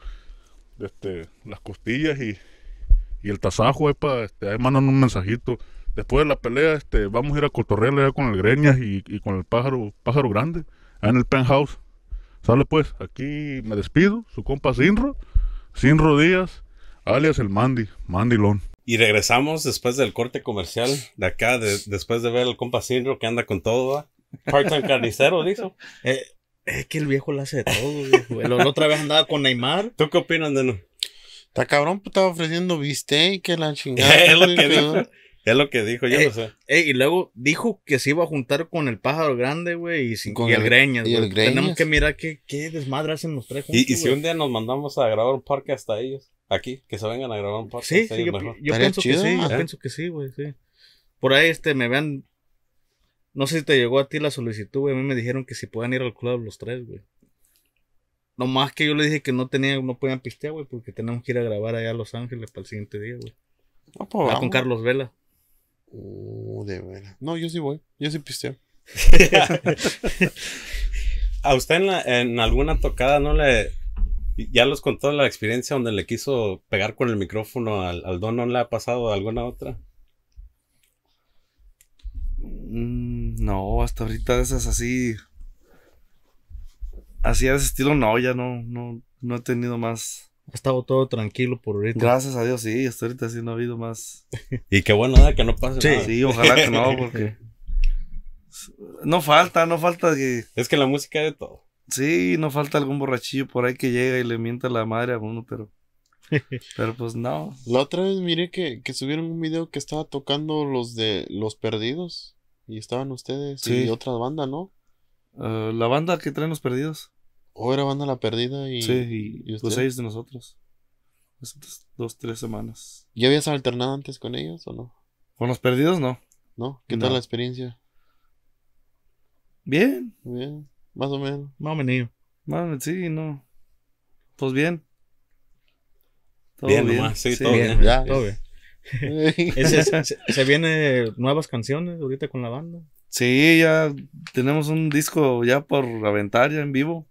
Este, las costillas y, el tasajo, ahí para, este, ahí mandan un mensajito después de la pelea, este, vamos a ir a cotorrearle con el Greñas y, con el pájaro, pájaro grande, en el penthouse. Sale pues, aquí me despido, su compa Sinro, Sinro Díaz, alias el Mandy, Mandy Lon. Y regresamos después del corte comercial de acá, después de ver al compa Sinro que anda con todo, part-time carnicero, dijo. es [laughs] eh, eh, que el viejo lo hace de todo, viejo. otra vez andaba con Neymar. ¿Tú qué opinas, Neno? Está cabrón, pues estaba ofreciendo bistec, que la [laughs] chingada. es lo que dijo. Es lo que dijo, yo eh, no sé. Eh, y luego dijo que se iba a juntar con el pájaro grande, güey, y, el, greñas. Y Tenemos que mirar qué, desmadre hacen los tres juntos, Y, si un día nos mandamos a grabar un parque hasta ellos, aquí, que se vengan a grabar un parque. Sí, sí, yo, mejor. yo pienso que sí, pienso que sí, güey, sí. Por ahí, este, me vean. No sé si te llegó a ti la solicitud, güey. A mí me dijeron que si puedan ir al club los tres, güey. no más que yo le dije que no tenía no podían pistear, güey, porque tenemos que ir a grabar allá a Los Ángeles para el siguiente día, güey. No, pues, ah, con Carlos Vela. Uh, de verdad No, yo sí voy. Yo sí pisteo. [laughs] ¿A usted en, alguna tocada no le... Ya los contó la experiencia donde le quiso pegar con el micrófono al, don, ¿no le ha pasado alguna otra? Mm, no, hasta ahorita esas así... Así de ese estilo no, ya no, no, no he tenido más ha estado todo tranquilo por ahorita. Gracias a Dios, sí, hasta ahorita sí no ha habido más. [laughs] y qué bueno, ¿eh? que no pase nada. Sí, ojalá que no, [laughs] porque. No falta, no falta Es que la música de todo. Sí, no falta algún borrachillo por ahí que llega y le mienta la madre a uno, pero. [laughs] Pero pues no. La otra vez miré que, subieron un video que estaba tocando los de Los Perdidos. Y estaban ustedes sí. y otra banda, ¿no? Eh, la banda que traen Los Perdidos. O era banda la perdida y. Sí, pues de nosotros. Nosotros dos, tres semanas. ¿Y habías alternado antes con ellos o no? Con los perdidos no. ¿No? ¿Qué tal la experiencia? Bien. Bien. Más o menos. Más o menos. sí, no. Pues bien. Todo bien, Sí, todo bien. [laughs] se, vienen nuevas canciones ahorita con la banda? Sí, ya tenemos un disco ya por aventar ya en vivo.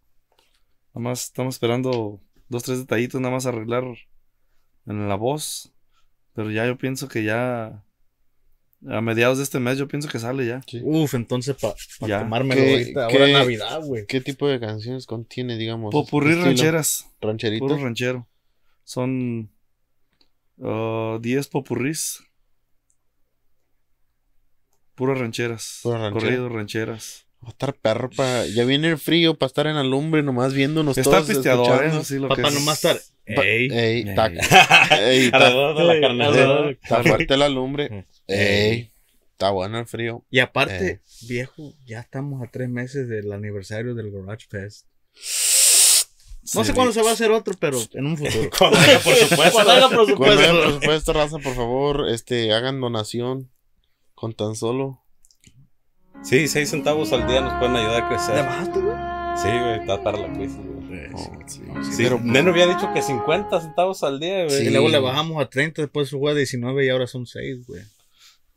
Nada más estamos esperando dos, tres detallitos, nada más arreglar en la voz. Pero ya yo pienso que ya. A mediados de este mes yo pienso que sale ya. Uf, entonces para pa tomármelo ahorita, ahora Navidad, güey. ¿Qué tipo de canciones contiene, digamos? Popurrí rancheras. Rancherito. Puro ranchero. Son 10 uh, popurrís. Puras rancheras. Puro Corridos rancheras. Va a estar perro para. Ya viene el frío para estar en la lumbre nomás viéndonos Está todos. pisteador, Papá, nomás estar. Ey, ey, ey, tac. [laughs] Ey, la Está fuerte la lumbre. Ey. Está bueno el frío. Y aparte, viejo, ya estamos a tres meses del aniversario del Garage Fest. No sé cuándo se va a hacer otro, pero en un futuro. por [laughs] supuesto. Cuando por Cuando por supuesto, raza, por favor, este, hagan donación con tan solo Sí, 6 centavos al día nos pueden ayudar a crecer. ¿De más, güey? Sí, güey, está para la crisis, güey. Sí, pero Neno había dicho que 50 centavos al día, güey. y luego le bajamos a 30, después jugó a 19 y ahora son 6, güey.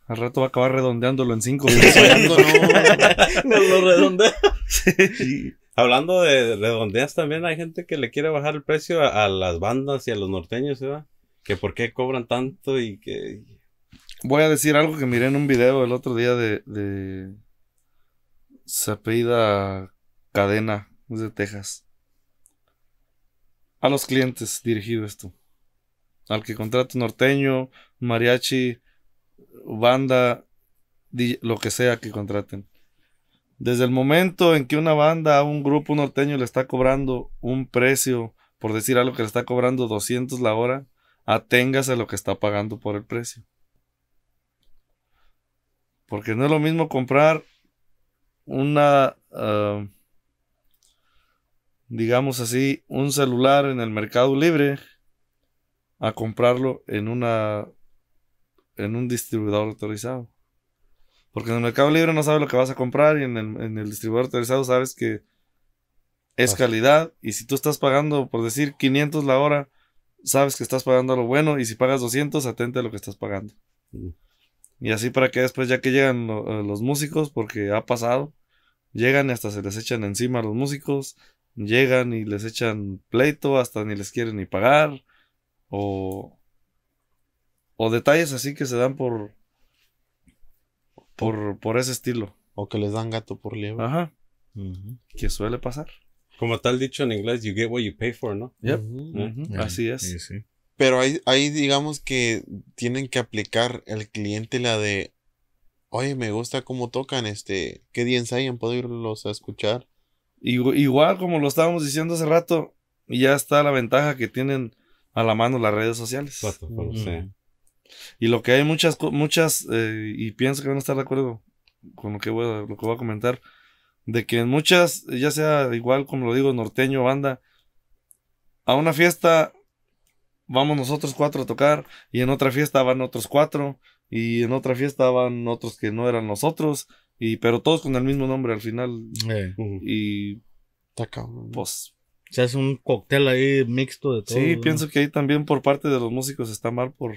Al rato va a acabar redondeándolo en 5. [laughs] no, [laughs] no lo redondea. Sí. Hablando de redondeas también, hay gente que le quiere bajar el precio a, las bandas y a los norteños, ¿verdad? Que por qué cobran tanto y que... Voy a decir algo que miré en un video el otro día de se apellida Cadena, es de Texas. A los clientes dirigido esto. Al que contrate norteño, mariachi, banda, lo que sea que contraten. Desde el momento en que una banda un grupo norteño le está cobrando un precio, por decir algo que le está cobrando 200 la hora, aténgase a lo que está pagando por el precio. Porque no es lo mismo comprar una, ah, digamos así, un celular en el mercado libre a comprarlo en una, en un distribuidor autorizado. Porque en el mercado libre no sabes lo que vas a comprar y en el, distribuidor autorizado sabes que es calidad y si tú estás pagando, por decir, 500 la hora, sabes que estás pagando lo bueno y si pagas 200, atente a lo que estás pagando. Mm. Y así para que después, ya que llegan eh, los músicos, porque ha pasado, llegan y hasta se les echan encima a los músicos, llegan y les echan pleito, hasta ni les quieren ni pagar, o, o detalles así que se dan por, por, por ese estilo. O que les dan gato por liebre. Ajá. Que suele pasar. Como tal dicho en inglés, you get what you pay for, ¿no? Yep. Así es. Pero ahí, digamos que tienen que aplicar El cliente la de, oye, me gusta cómo tocan, este, qué día ensayan, puedo irlos a escuchar. Igual, como lo estábamos diciendo hace rato, ya está la ventaja que tienen a la mano las redes sociales. Y lo que hay muchas, muchas, eh, y pienso que van a estar de acuerdo con lo que voy a, lo que voy a comentar, de que en muchas, ya sea igual como lo digo, norteño, banda, a una fiesta vamos nosotros cuatro a tocar y en otra fiesta van otros cuatro y en otra fiesta van otros que no eran nosotros y pero todos con el mismo nombre al final eh. y Taca, pues sea es un cóctel ahí mixto de todo. Sí, pienso que ahí también por parte de los músicos está mal por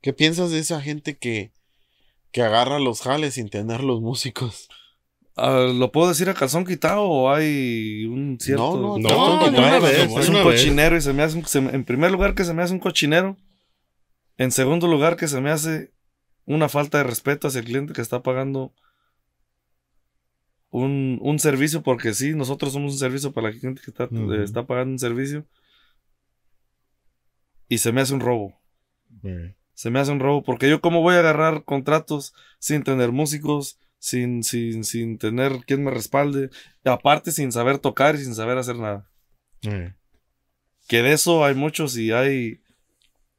¿Qué piensas de esa gente que que agarra los jales sin tener los músicos? Ah, ¿Lo puedo decir a calzón quitado o hay un cierto.? No, no, no, ¿eh? no es un cochinero y se me hace. Un, en primer lugar, que se me hace un cochinero. En segundo lugar, que se me hace una falta de respeto hacia el cliente que está pagando un, servicio, porque sí, nosotros somos un servicio para la gente que está, pagando un servicio. Y se me hace un robo. Se me hace un robo, porque yo, ¿cómo voy a agarrar contratos sin tener músicos? sin, sin, tener quien me respalde, aparte sin saber tocar y sin saber hacer nada. Eh. Que de eso hay muchos y hay,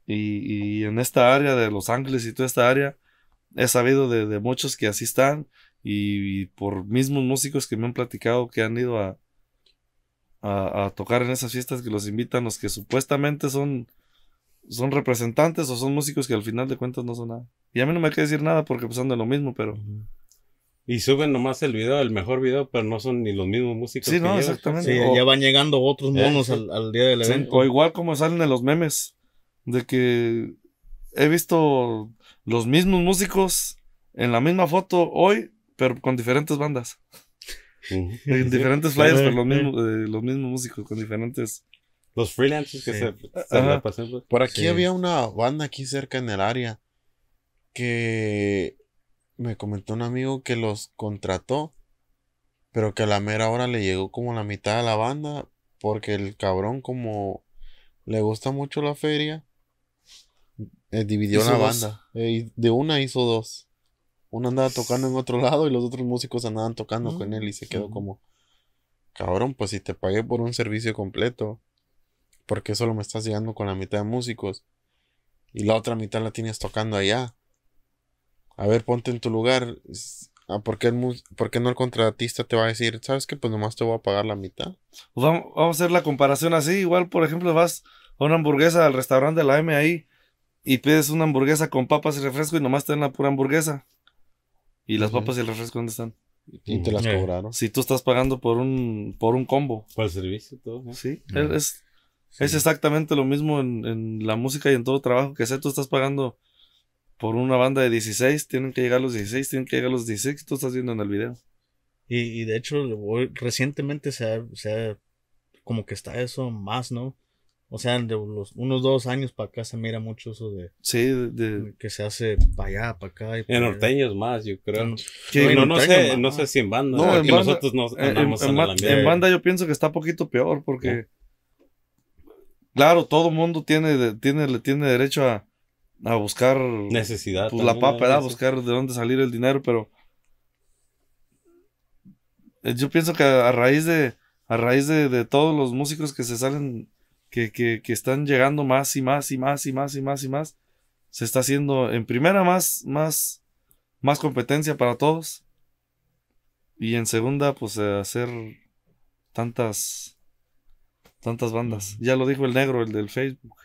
y, en esta área de Los Ángeles y toda esta área, he sabido de, muchos que así están y, por mismos músicos que me han platicado que han ido a, a, tocar en esas fiestas que los invitan, los que supuestamente son son representantes o son músicos que al final de cuentas no son nada. Y a mí no me queda decir nada porque pues son de lo mismo, pero y suben nomás el video, el mejor video, pero no son ni los mismos músicos. Sí, no, exactamente. ya van llegando otros eh, monos al, día del evento. o igual como salen en los memes, de que he visto los mismos músicos en la misma foto hoy, pero con diferentes bandas. diferentes flyers, pero los mismos, eh, los mismos músicos, con diferentes. Los freelancers que se, ah, pues. Por aquí había una banda aquí cerca en el área que me comentó un amigo que los contrató, pero que a la mera hora le llegó como la mitad de la banda, porque el cabrón como le gusta mucho la feria, eh, dividió la banda. Eh, de una hizo dos. Uno andaba tocando en otro lado y los otros músicos andaban tocando con él y se quedó como, cabrón, pues si te pagué por un servicio completo, Porque solo me estás llegando con la mitad de músicos? Y la otra mitad la tienes tocando allá a ver, ponte en tu lugar. Ah, ¿Por qué, el ¿Por no el contratista te va a decir, sabes que pues nomás te voy a pagar la mitad? Pues vamos, a hacer la comparación así. Igual, por ejemplo, vas a una hamburguesa al restaurante de la M ahí y pides una hamburguesa con papas y refresco y nomás te dan la pura hamburguesa. ¿Y las papas y el refresco dónde están? Y te las cobraron. Eh. Si tú estás pagando por un, por un combo. Por el servicio, todo. Sí, es, es exactamente lo mismo en, en, la música y en todo trabajo que sé. Tú estás pagando por una banda de 16, tienen que llegar los 16, tienen que llegar los 16 tú estás viendo en el video. Y, de hecho, recientemente se ha, como que está eso más, ¿no? O sea, de los, unos dos años para acá se mira mucho eso de. Sí, de. que se hace para allá, para acá. en norteños más, yo creo. no, sé, no sé si en banda. No, en banda, nosotros nos en, banda yo pienso que está poquito peor porque. Claro, todo mundo tiene, tiene, tiene derecho a, a buscar necesidad pues, la papa a buscar de dónde salir el dinero pero eh, yo pienso que a raíz de a raíz de, todos los músicos que se salen que, que, están llegando más y más y más y más y más y más se está haciendo en primera más más más competencia para todos y en segunda pues hacer tantas tantas bandas ya lo dijo el negro el del Facebook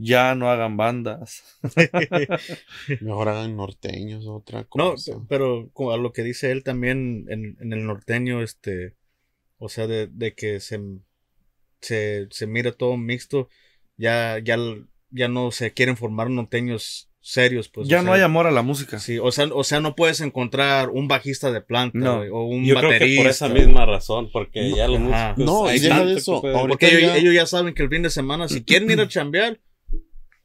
ya no hagan bandas. [laughs] Mejor hagan norteños, otra cosa. No, pero a lo que dice él también en, el norteño, este, o sea, de, que se, se, se, mira todo mixto, ya, ya, ya no se quieren formar norteños serios, pues. Ya no hay amor a la música. Sí, o sea, o sea, no puedes encontrar un bajista de planta o un Yo baterista. Creo por esa misma razón, porque ya los músicos. No, y eso. Porque ellos, ellos, ya saben que el fin de semana, si quieren ir a [clears throat] chambear,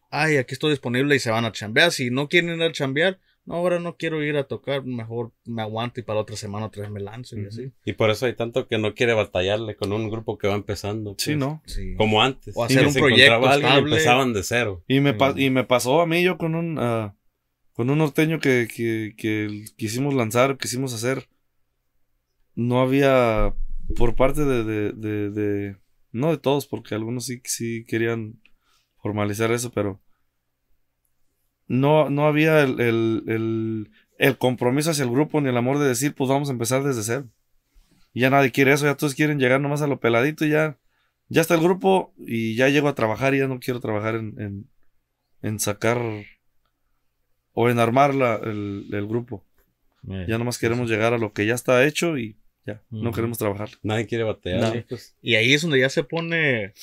ay, aquí estoy disponible y se van a chambear. Si no quieren ir a chambear, no, ahora no quiero ir a tocar, mejor me aguanto y para la otra semana otra vez me lanzo y así. Y por eso hay tanto que no quiere batallarle con un grupo que va empezando. sí, pues. ¿no? Sí. Como antes. O hacer un proyecto estable. empezaban de cero. Y me, y me pasó a mí yo con un, ah, con un norteño que, que, quisimos lanzar, quisimos hacer. No había por parte de, de, de, de no de todos, porque algunos sí, sí querían formalizar eso, pero no, no había el, compromiso hacia el grupo ni el amor de decir, pues vamos a empezar desde cero. Y ya nadie quiere eso, ya todos quieren llegar nomás a lo peladito y ya, ya está el grupo y ya llego a trabajar y ya no quiero trabajar en, sacar o en armar el, grupo. Eh, ya nomás queremos llegar a lo que ya está hecho y ya, no queremos trabajar. Nadie quiere batear. ¿eh? Y ahí es donde ya se pone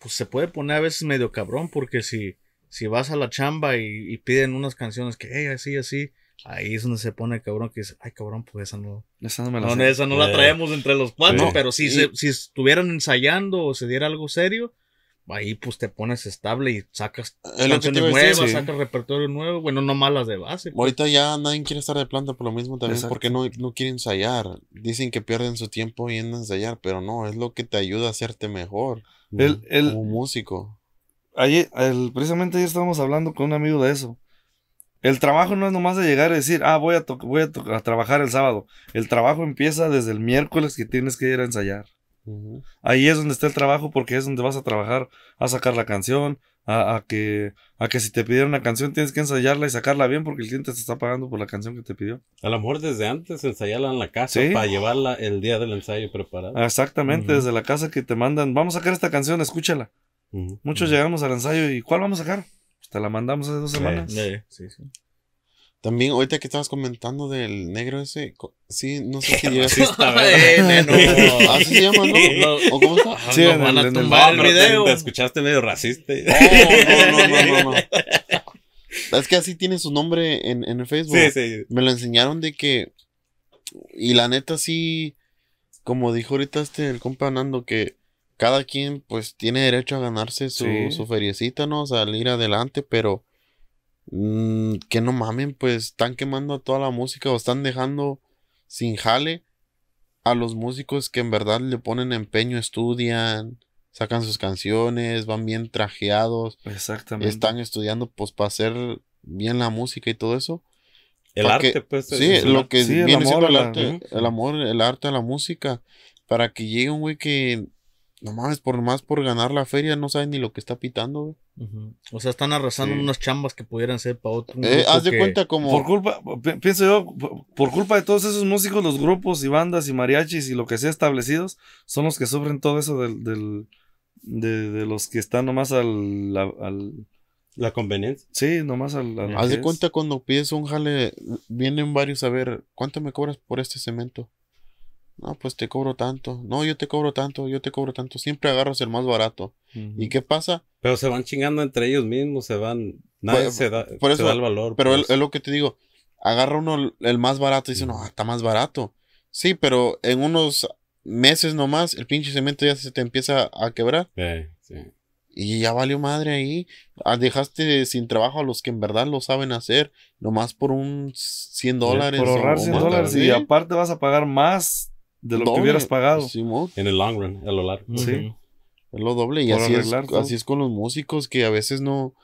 pues se puede poner a veces medio cabrón, porque si, si vas a la chamba y, piden unas canciones que, así, así, ahí es donde se pone el cabrón que dice, ay, cabrón, pues esa no. Esa no, me la traemos entre los cuatro, pero si, si estuvieran ensayando o se diera algo serio, ahí pues te pones estable y sacas ...el eh, canciones nuevas, sacas repertorio nuevo, bueno, no malas de base. Pues. Ahorita ya nadie quiere estar de planta por lo mismo también, porque no, quiere ensayar. Dicen que pierden su tiempo y a ensayar, pero no, es lo que te ayuda a hacerte mejor. El, como músico. precisamente ayer estábamos hablando con un amigo de eso. El trabajo no es nomás de llegar y decir, ah, voy a, voy a, trabajar el sábado. El trabajo empieza desde el miércoles que tienes que ir a ensayar. Ahí es donde está el trabajo porque es donde vas a trabajar, a sacar la canción, a, que, a que si te pidieron una canción tienes que ensayarla y sacarla bien porque el cliente te está pagando por la canción que te pidió. A lo mejor desde antes ensayarla en la casa para llevarla el día del ensayo preparada. Ah, exactamente, desde la casa que te mandan, vamos a sacar esta canción, escúchala. Muchos llegamos al ensayo y ¿cuál vamos a sacar? Pues, te la mandamos hace dos semanas. Eh, también, ahorita que estabas comentando del negro ese, sí, no sé si era. no. Así se llama, ¿no? ¿O cómo está? Sí, van a tumbar el video. Te, escuchaste medio racista. no, no, no, no, Es que así tiene su nombre en, en el Facebook. Sí, sí. Me lo enseñaron de que, y la neta sí, como dijo ahorita este, el compa Nando, que cada quien pues tiene derecho a ganarse su, su feriecita, ¿no? Salir adelante, pero Mm, que no mamen, pues están quemando a toda la música o están dejando sin jale a los músicos que en verdad le ponen empeño, estudian, sacan sus canciones, van bien trajeados. Exactamente. Están estudiando pues para hacer bien la música y todo eso. El arte, pues. Sí, lo que viene el siendo el arte, el amor, el arte a la música. Para que llegue un güey que, no mames, por más por ganar la feria, no sabe ni lo que está pitando, güey. O sea, están arrasando unas chambas que pudieran ser para otro. Eh, haz de cuenta como. Por culpa, pienso yo, por culpa de todos esos músicos, los grupos y bandas y mariachis y lo que sea establecidos, son los que sufren todo eso del, del de, los que están nomás al. al la conveniencia. Sí, nomás Haz de cuenta cuando pides un jale, vienen varios a ver, ¿cuánto me cobras por este cemento? No, pues te cobro tanto. No, yo te cobro tanto, yo te cobro tanto. Siempre agarras el más barato. ¿Y qué pasa? Pero se van chingando entre ellos mismos, se van. Nadie se, da, el valor. Pero pues. es lo que te digo. Agarra uno el, más barato y dice, no, está más barato. Sí, pero en unos meses nomás, el pinche cemento ya se te empieza a quebrar. Sí, sí. Y ya valió madre ahí. Ah, dejaste sin trabajo a los que en verdad lo saben hacer, nomás por un 100 dólares. Por ahorrar 100 dólares. Y aparte vas a pagar más de lo que hubieras pagado. Pues, en el long run, a lo largo. Sí. lo doble. Y así es, así es con los músicos que a veces no,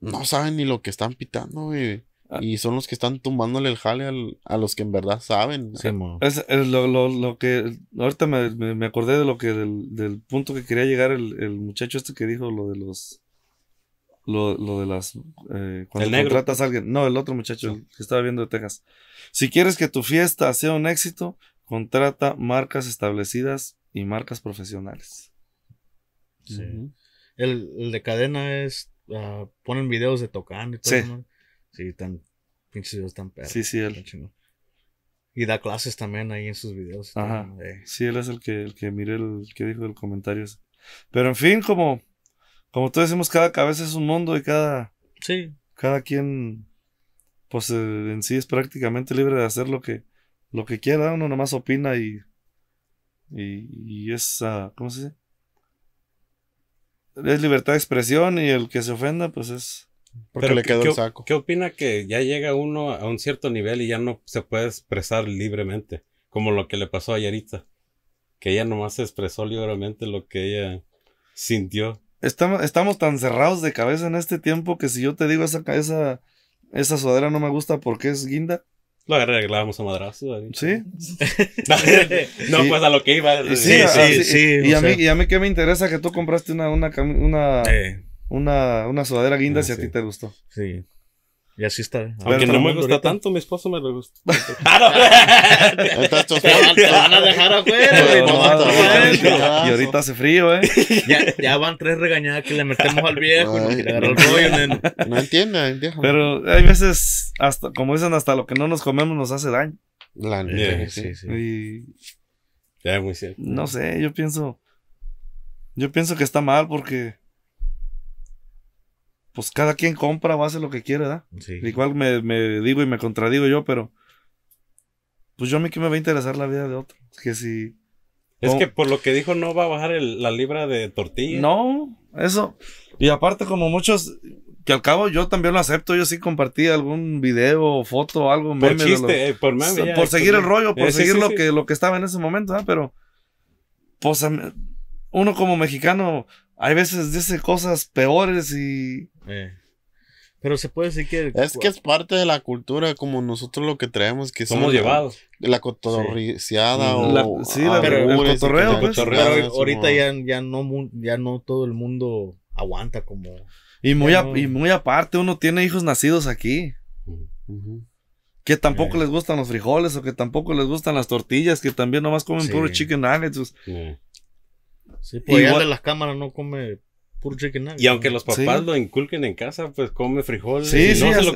no saben ni lo que están pitando, güey. Ah. Y son los que están tumbándole el jale a los que en verdad saben. lo, que. Ahorita me, acordé de lo que. Del, punto que quería llegar el, muchacho este que dijo lo de los. Lo, de las. Eh, cuando el a alguien. No, el otro muchacho, que estaba viendo de Texas. Si quieres que tu fiesta sea un éxito, contrata marcas establecidas y marcas profesionales. Sí. el, de cadena es. Ah, ponen videos de tocando y todo. Sí. Sí, tan. Pinches videos tan perros. Sí, sí, él. Y da clases también ahí en sus videos. Ajá. Eh. Sí, él es el que, el que miré el, que dijo el comentario. Pero en fin, como. Como todos decimos, cada cabeza es un mundo y cada. Sí. Cada quien. Pues eh, en sí es prácticamente libre de hacer lo que lo que quiera, uno nomás opina y, y, es, ah, ¿cómo se dice? Es libertad de expresión y el que se ofenda, pues es... Porque le quedó el saco. ¿Qué opina que ya llega uno a un cierto nivel y ya no se puede expresar libremente? Como lo que le pasó a Yarita. Que ella nomás expresó libremente lo que ella sintió. Estamos, estamos tan cerrados de cabeza en este tiempo que si yo te digo esa, esa, esa sudadera no me gusta porque es guinda, lo arreglábamos a madrazo. Sí. [laughs] no, pues a lo que iba. Sí, sí, sí. y, a mí, y, a mí, qué me interesa que tú compraste una, una, eh. una, una, sudadera guinda si a ah, ti te gustó. Sí. Y así está. ¿eh? Aunque no me gusta tanto, mi esposo me lo gusta. [laughs] Pues, te van a dejar afuera, Y ahorita hace frío, ¿eh? [laughs] ya, van tres regañadas que le metemos al viejo No entiende, viejo. Pero hay veces, hasta, como dicen, hasta lo que no nos comemos nos hace daño. La neta. sí, sí. Ya Ya, muy cierto. No sé, yo pienso. Yo pienso que está mal porque pues cada quien compra o hace lo que quiere, ¿verdad? Sí. Igual me, digo y me contradigo yo, pero pues yo a mí que me va a interesar la vida de otro. Es que si... Es que por lo que dijo no va a bajar la libra de tortilla. No, eso. Y aparte como muchos, que al cabo yo también lo acepto, yo sí compartí algún video, foto, algo, por chiste, eh, por, por seguir pues, el rollo, eh, por seguir lo, Que, lo que estaba en ese momento, ¿verdad? pero pues uno como mexicano hay veces dice cosas peores y eh. Pero se puede decir que... Es que es parte de la cultura, como nosotros lo que traemos, que somos... llevados. La cotorriciada o... La, sí, cotorreo, pues. ahorita ya, no, ya no todo el mundo aguanta como... Y muy, y muy aparte, uno tiene hijos nacidos aquí. Que tampoco eh. les gustan los frijoles o que tampoco les gustan las tortillas, que también nomás comen puro chicken nuggets. Pues. Sí, pues, de las cámaras no come y aunque los papás lo inculquen en casa, pues come frijoles.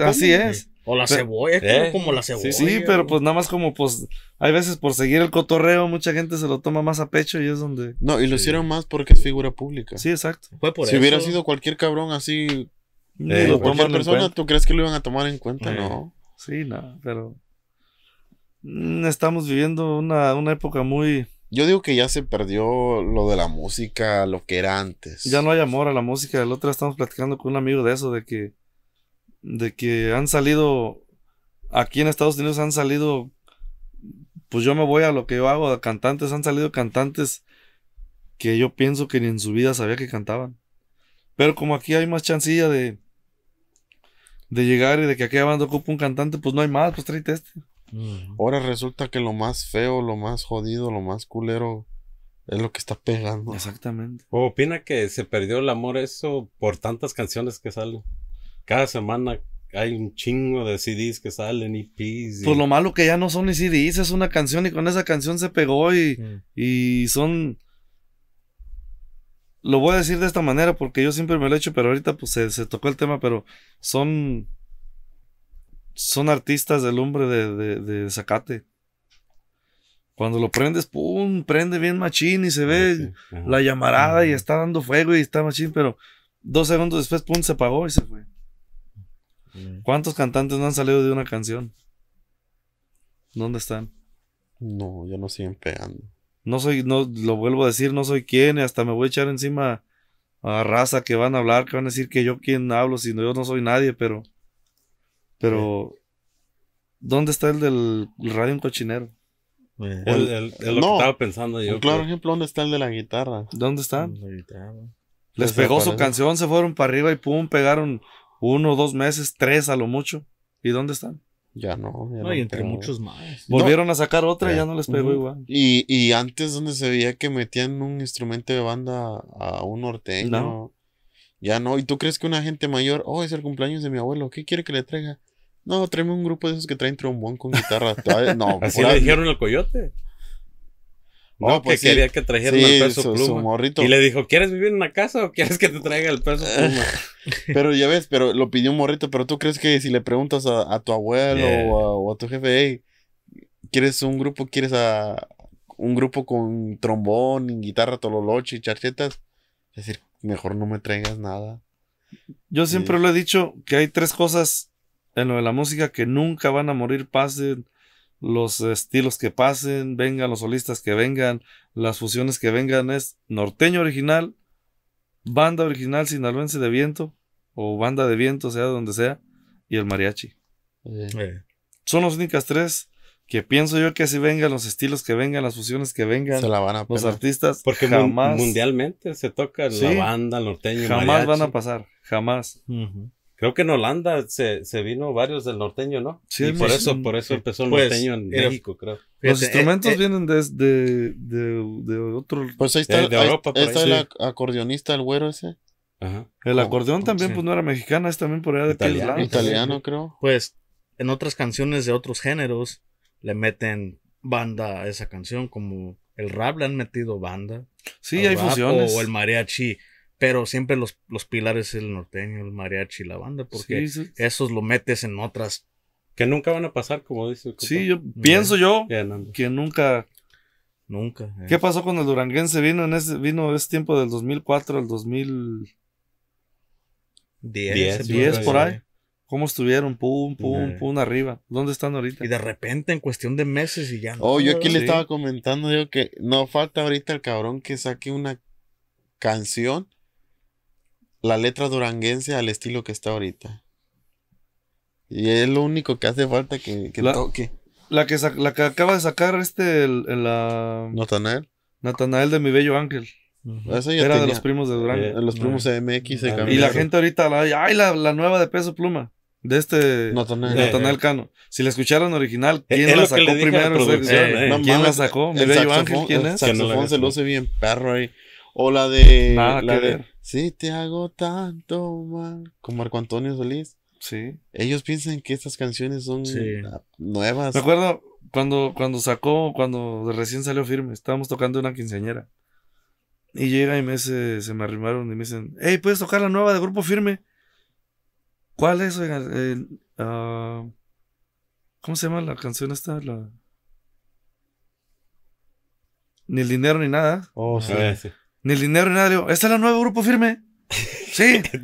así es. O la cebolla, eh, como la cebolla. Sí, pero pues nada más como pues hay veces por seguir el cotorreo, mucha gente se lo toma más a pecho y es donde... No, y lo hicieron más porque es figura pública. Sí, exacto. si hubiera sido cualquier cabrón así, eh, persona, ¿tú crees que lo iban a tomar en cuenta? Eh. No. Sí, no, pero mm, estamos viviendo una, una época muy yo digo que ya se perdió lo de la música, lo que era antes. Ya no hay amor a la música. El otro día estamos platicando con un amigo de eso, de que, de que han salido, aquí en Estados Unidos han salido, pues yo me voy a lo que yo hago, a cantantes, han salido cantantes que yo pienso que ni en su vida sabía que cantaban. Pero como aquí hay más chancilla de, de llegar y de que aquella banda ocupa un cantante, pues no hay más, pues tráete este. Ahora resulta que lo más feo, lo más jodido, lo más culero es lo que está pegando. Exactamente. ¿O opina que se perdió el amor eso por tantas canciones que salen? Cada semana hay un chingo de CDs que salen, e y pis Pues lo malo que ya no son ni CDs, es una canción y con esa canción se pegó mm. y, son... Lo voy a decir de esta manera porque yo siempre me lo he hecho, pero ahorita pues se, se tocó el tema, pero son son artistas del hombre de, de, Zacate. Cuando lo prendes, pum, prende bien machín y se ve la llamarada y está dando fuego y está machín, pero dos segundos después, pum, se apagó y se fue. Mm. ¿Cuántos cantantes no han salido de una canción? ¿Dónde están? No, ya no siguen pegando. No soy, no, lo vuelvo a decir, no soy Quién, y hasta me voy a echar encima a raza que van a hablar, que van a decir que yo quién hablo, sino yo no soy nadie, pero pero, ¿dónde está el del radio en cochinero? Eh, el, que estaba pensando yo. claro pues. por ejemplo, ¿dónde está el de la guitarra? ¿Dónde están? Les pegó su canción, se fueron para arriba y pum, pegaron uno, dos meses, tres a lo mucho. ¿Y dónde están? Ya no. no, y entre muchos más. Volvieron a sacar otra y ya no les pegó igual. Y, y, antes, ¿dónde se veía que metían un instrumento de banda a un norteño. Ya no. ¿Y tú crees que una gente mayor, oh, es el cumpleaños de mi abuelo, ¿qué quiere que le traiga? No, tráeme un grupo de esos que traen trombón con guitarra. no, [laughs] Así le dijeron al coyote. No, porque que pues quería que trajeran el peso morrito. Y le dijo, ¿quieres vivir en una casa o quieres que te traiga el peso [laughs] pluma? pero ya ves, pero lo pidió un morrito, pero tú crees que si le preguntas a, tu abuelo o, a, tu jefe, ¿quieres un grupo, quieres a un grupo con trombón, y guitarra, tololoche y charchetas? Es decir, mejor no me traigas nada. Yo siempre le lo he dicho que hay tres cosas en lo de la música que nunca van a morir, pasen los estilos que pasen, vengan los solistas que vengan, las fusiones que vengan, es norteño original, banda original sinaloense de viento, o banda de viento, sea donde sea, y el mariachi. Eh. Eh. Son las únicas tres que pienso yo que si vengan los estilos que vengan, las fusiones que vengan, van los artistas, porque jamás, mundialmente se toca la banda norteño, Jamás mariachi. van a pasar, jamás. Creo que en Holanda se, vino varios del norteño, ¿no? Sí, por eso, por eso empezó el pues, norteño en México, creo. los eh, instrumentos eh, vienen de, de, de, otro. Pues ahí está, eh, de, Europa, el acordeonista, el güero ese. Ajá. El oh, acordeón también, pues no era mexicana, es también por allá de Italiano, italiano creo. Pues en otras canciones de otros géneros le meten banda a esa canción, como el rap le han metido banda. Sí, hay fusiones. O el mariachi pero siempre los, pilares es el norteño, el mariachi y la banda, porque esos lo metes en otras. Que nunca van a pasar, como dice. El sí, yo pienso yo que nunca. Nunca. Eh. ¿Qué pasó con el duranguense? Vino en ese, vino ese tiempo del 2004 al 2010. 10, por ahí. ¿Cómo estuvieron? Pum, pum, eh. pum, arriba. ¿Dónde están ahorita? Y de repente, en cuestión de meses y ya. oh, yo aquí le estaba comentando, Digo que no falta ahorita el cabrón que saque una canción la letra duranguense al estilo que está ahorita. Y es lo único que hace falta que, que toque. La que, la que acaba de sacar este, el, el, la... Natanael. Natanael de mi bello ángel. Era de los primos de Durango. Eh, de los primos de eh, MX. Se y la gente ahorita, la, ay, la, la nueva de peso pluma. De este Natanael, eh, Cano. Si la escucharon original, ¿quién la sacó primero? ¿Quién la sacó? Mi bello ángel, ¿quién es? El saxofón se luce bien perro ahí. O la de. Nada ver. Sí, te hago tanto mal. Con Marco Antonio Solís. Sí. Ellos piensan que estas canciones son ah, nuevas. Me acuerdo cuando, cuando sacó, cuando recién salió firme, estábamos tocando una quinceañera. Y llega y me se, me arrimaron y me dicen, hey, ¿puedes tocar la nueva de Grupo Firme? ¿Cuál es? Ah, ¿Cómo se llama la canción esta? Ni el dinero ni nada. Oh, sí. Ah, sí ni el dinero ni nada. digo, esta es la nueva grupo firme. Sí. [laughs] [laughs] sí,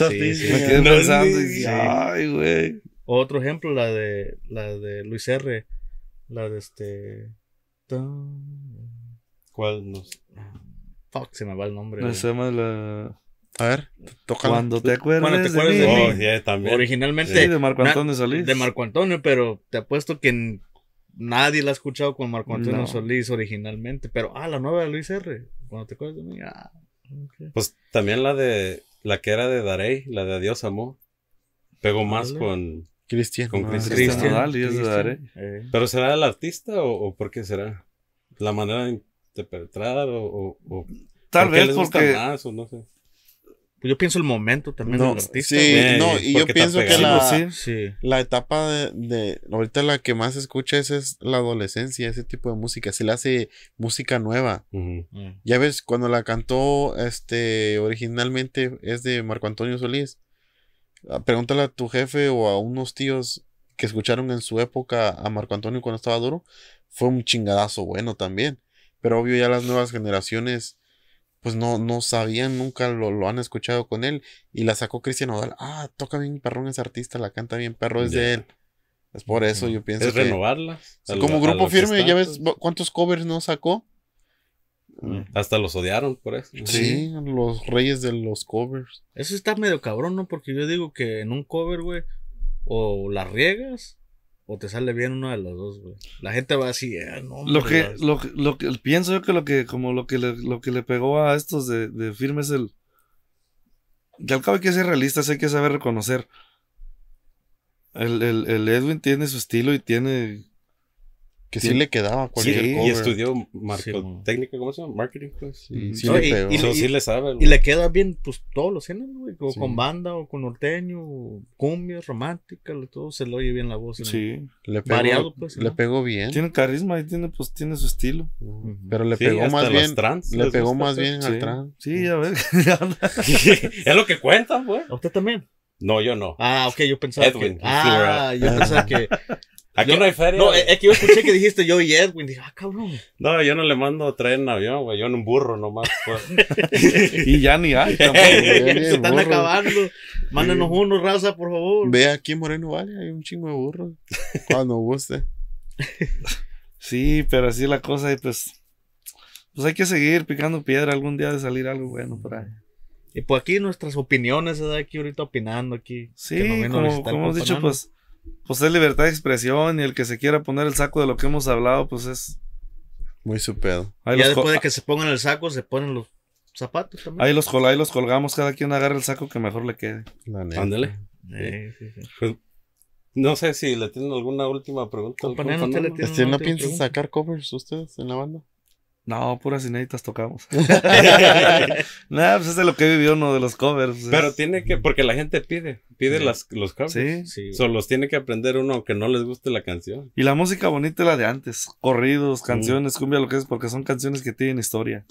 Me quedé pensando. Ay, güey. Otro ejemplo, la de, la de Luis R. La de este. ¿Cuál? No sé. Fuck, se me va el nombre. No se llama la. A ver, toca. Cuando te acuerdes. Cuando te de, mí. Oh, Originalmente. Sí, de Marco Antonio salís. De Marco Antonio, pero te apuesto que en nadie la ha escuchado con Marco Antonio Solís originalmente, pero ah, la nueva de Luis R. Cuando te acuerdas de mí, ah, Pues también la de la que era de Darey, la de Adiós Amó pegó más con Cristian. Con Cristian, Darey. Eh. Pero será el artista o, o, por qué será la manera de interpretar, o, o, tal vez porque no sé. Pues yo pienso el momento también del artista. Sí, no, y yo pienso que la, etapa de, Ahorita la que más se escucha es, la adolescencia, ese tipo de música. Se le hace música nueva. Mm. Ya ves, cuando la cantó este originalmente es de Marco Antonio Solís. Ah, pregúntale a tu jefe o a unos tíos que escucharon en su época a Marco Antonio cuando estaba duro. Fue un chingadazo bueno también. Pero obvio, ya las nuevas generaciones pues no, no sabían, nunca lo, han escuchado con él. Y la sacó Cristian Odal. Ah, toca bien perrón es artista, la canta bien perro, es de él. Es por eso yo pienso. Es renovarla. como grupo firme, ya ves cuántos covers no sacó. Mm, hasta los odiaron por eso. Sí, sí, los reyes de los covers. Eso está medio cabrón, ¿no? Porque yo digo que en un cover, güey, o las riegas o te sale bien una de las dos, güey. La gente va así, eh, no. Lo que, lo, que pienso yo que lo que, como lo que le, lo que le pegó a estos de, de firme es el. Que al cabo hay que ser realistas, hay que saber reconocer. El, el Edwin tiene su estilo y tiene que sí, le quedaba cualquier sí, Y estudió técnica, ¿cómo se llama? Marketing, pues. Mm, sí, le y, sí le sabe. Y le queda bien, pues, todos los géneros, güey. Como con banda o con norteño, cumbias cumbia, romántica, todo. Se le oye bien la voz. Sí. Le pegó, pues. Le pegó bien. Tiene carisma y tiene, pues, tiene su estilo. Pero le pegó más bien. le pegó más bien al trans. Sí, a ver. [laughs] [laughs] es lo que cuenta güey. usted también? No, yo no. Ah, ok, yo pensaba Edwin, que... Ah, yo pensaba que... [laughs] Aquí yo, no hay No, es que yo escuché que dijiste yo y Edwin. Dije, ah, cabrón. No, yo no le mando tren en avión, güey. Yo en un burro nomás. Pues. [laughs] y ya ni hay. [laughs] Se están acabando. Mándanos uno, raza, por favor. Ve aquí Moreno Valle, hay un chingo de burros. Cuando guste. [laughs] sí, pero así la cosa, y pues. Pues hay que seguir picando piedra algún día de salir algo bueno por Y pues aquí nuestras opiniones, eh, Aquí ahorita opinando aquí. Sí, como, como hemos dicho, pues pues es libertad de expresión y el que se quiera poner el saco de lo que hemos hablado, pues es. Muy su ya después de ah. que se pongan el saco, se ponen los zapatos también. Ahí los, ahí los colgamos, cada quien agarra el saco que mejor le quede. Ándale. Pues, no sé si le tienen alguna última pregunta. Este, no, piensen sacar covers ustedes en la banda? No, puras inéditas tocamos. [laughs] [laughs] Nada, pues es de lo que vivió uno de los covers. Pues, pero tiene que, porque la gente pide, pide las, los covers. Sí, sí. los tiene que aprender uno que no les guste la canción. Y la música bonita es la de antes, corridos, canciones, cumbia, lo que es, porque son canciones que tienen historia.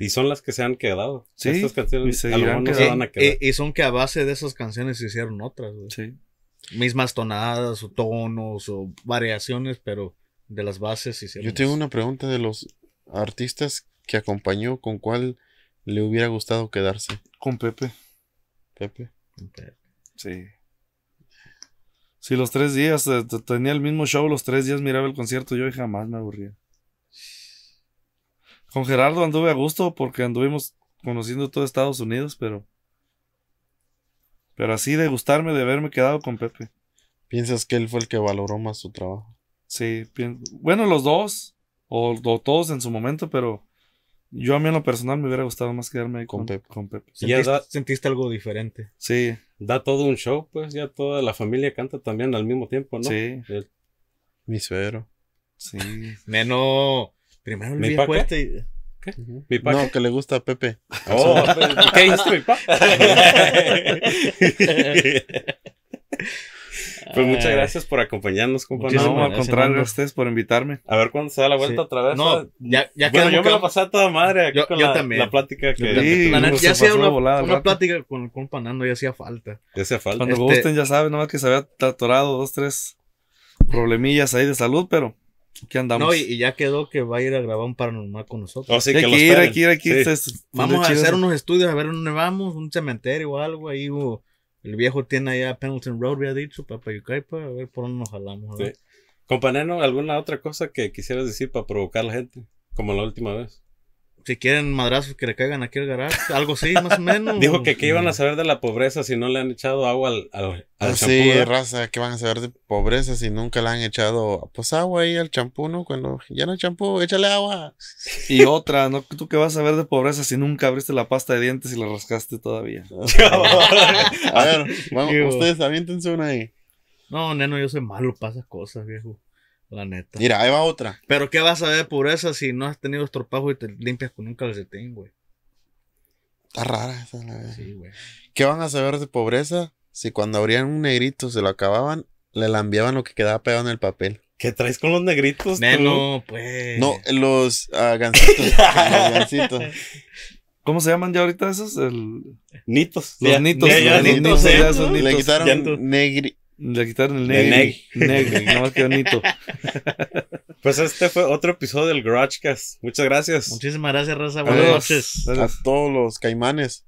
Y son las que se han quedado. Sí. Estas canciones y, a se van a eh, quedar. Eh, y, son que a base de esas canciones se hicieron otras. Sí. Mismas tonadas o tonos o variaciones, pero de las bases hicieron. Yo tengo una pregunta de los artistas que acompañó, ¿con cuál le hubiera gustado quedarse? Con Pepe. Pepe. Sí. Si los tres días eh, tenía el mismo show, los tres días miraba el concierto yo y jamás me aburría. Con Gerardo anduve a gusto porque anduvimos conociendo todo Estados Unidos, pero. Pero así de gustarme de haberme quedado con Pepe. ¿Piensas que él fue el que valoró más su trabajo? Sí, bueno, los dos o, todos en su momento, pero yo a mí en lo personal me hubiera gustado más quedarme con, Pepe. ¿Sentiste, ya sentiste algo diferente. Sí. Da todo un show, pues ya toda la familia canta también al mismo tiempo, ¿no? Sí. Mi suero. Sí. Menos. Primero mi papá. ¿Qué? ¿Mi pa no, que le gusta a Pepe. Oh, ¿qué hizo mi pa? [laughs] [laughs] Pues muchas eh, gracias por acompañarnos, compañeros, No, al contrario, a ustedes por invitarme. A ver cuándo se da la vuelta otra vez. No, ya, ya bueno, yo que... me la pasé a toda madre yo, con la, también. la plática que... ya hacía una, volada, una plática con el compa ya hacía falta. Ya hacía falta. Cuando este gusten, ya saben, nomás que se había atorado dos, tres problemillas ahí de salud, pero... ¿Qué andamos? No, y, ya quedó que va a ir a grabar un paranormal con nosotros. Así oh, que, ir, hay que ir, Vamos pues, a hacer unos estudios, a ver dónde vamos, un cementerio o algo ahí. O el viejo tiene allá Pendleton Road, había dicho, para a ver por dónde nos jalamos. Sí. Compañero, ¿alguna otra cosa que quisieras decir para provocar a la gente? Como la última vez si quieren madrazos que le caigan aquí al garage, algo así, más o menos. [laughs] Dijo que qué iban mm. a saber de la pobreza si no le han echado agua al, al, al ah, raza, que van a saber de pobreza si nunca le han echado, pues agua ahí al champú, ¿no? Cuando ya no champú, échale agua. Y otra, ¿no? ¿Tú qué vas a saber de pobreza si nunca abriste la pasta de dientes y la rascaste todavía? [laughs] a ver, [laughs] vamos, ustedes aviéntense una ahí. No, neno, yo soy malo pasa cosas, viejo. La neta. Mira, ahí va otra. Pero ¿qué vas a ver de pobreza si no has tenido estropajo y te limpias con un calcetín, güey? Está rara esa la verdad. Sí, güey. ¿Qué van a saber de pobreza si cuando abrían un negrito se lo acababan, le lambiaban lo que quedaba pegado en el papel? ¿Qué traes con los negritos? No, pues. No, ah, [laughs] los gancitos. ¿Cómo se llaman ya ahorita esos? Nitos. Los nitos. los Le quitaron negri le quitaron el negro. Negro, [laughs] más que bonito. Pues este fue otro episodio del Garagecast. Muchas gracias. Muchísimas gracias, Rosa. Buenas noches. A todos los caimanes.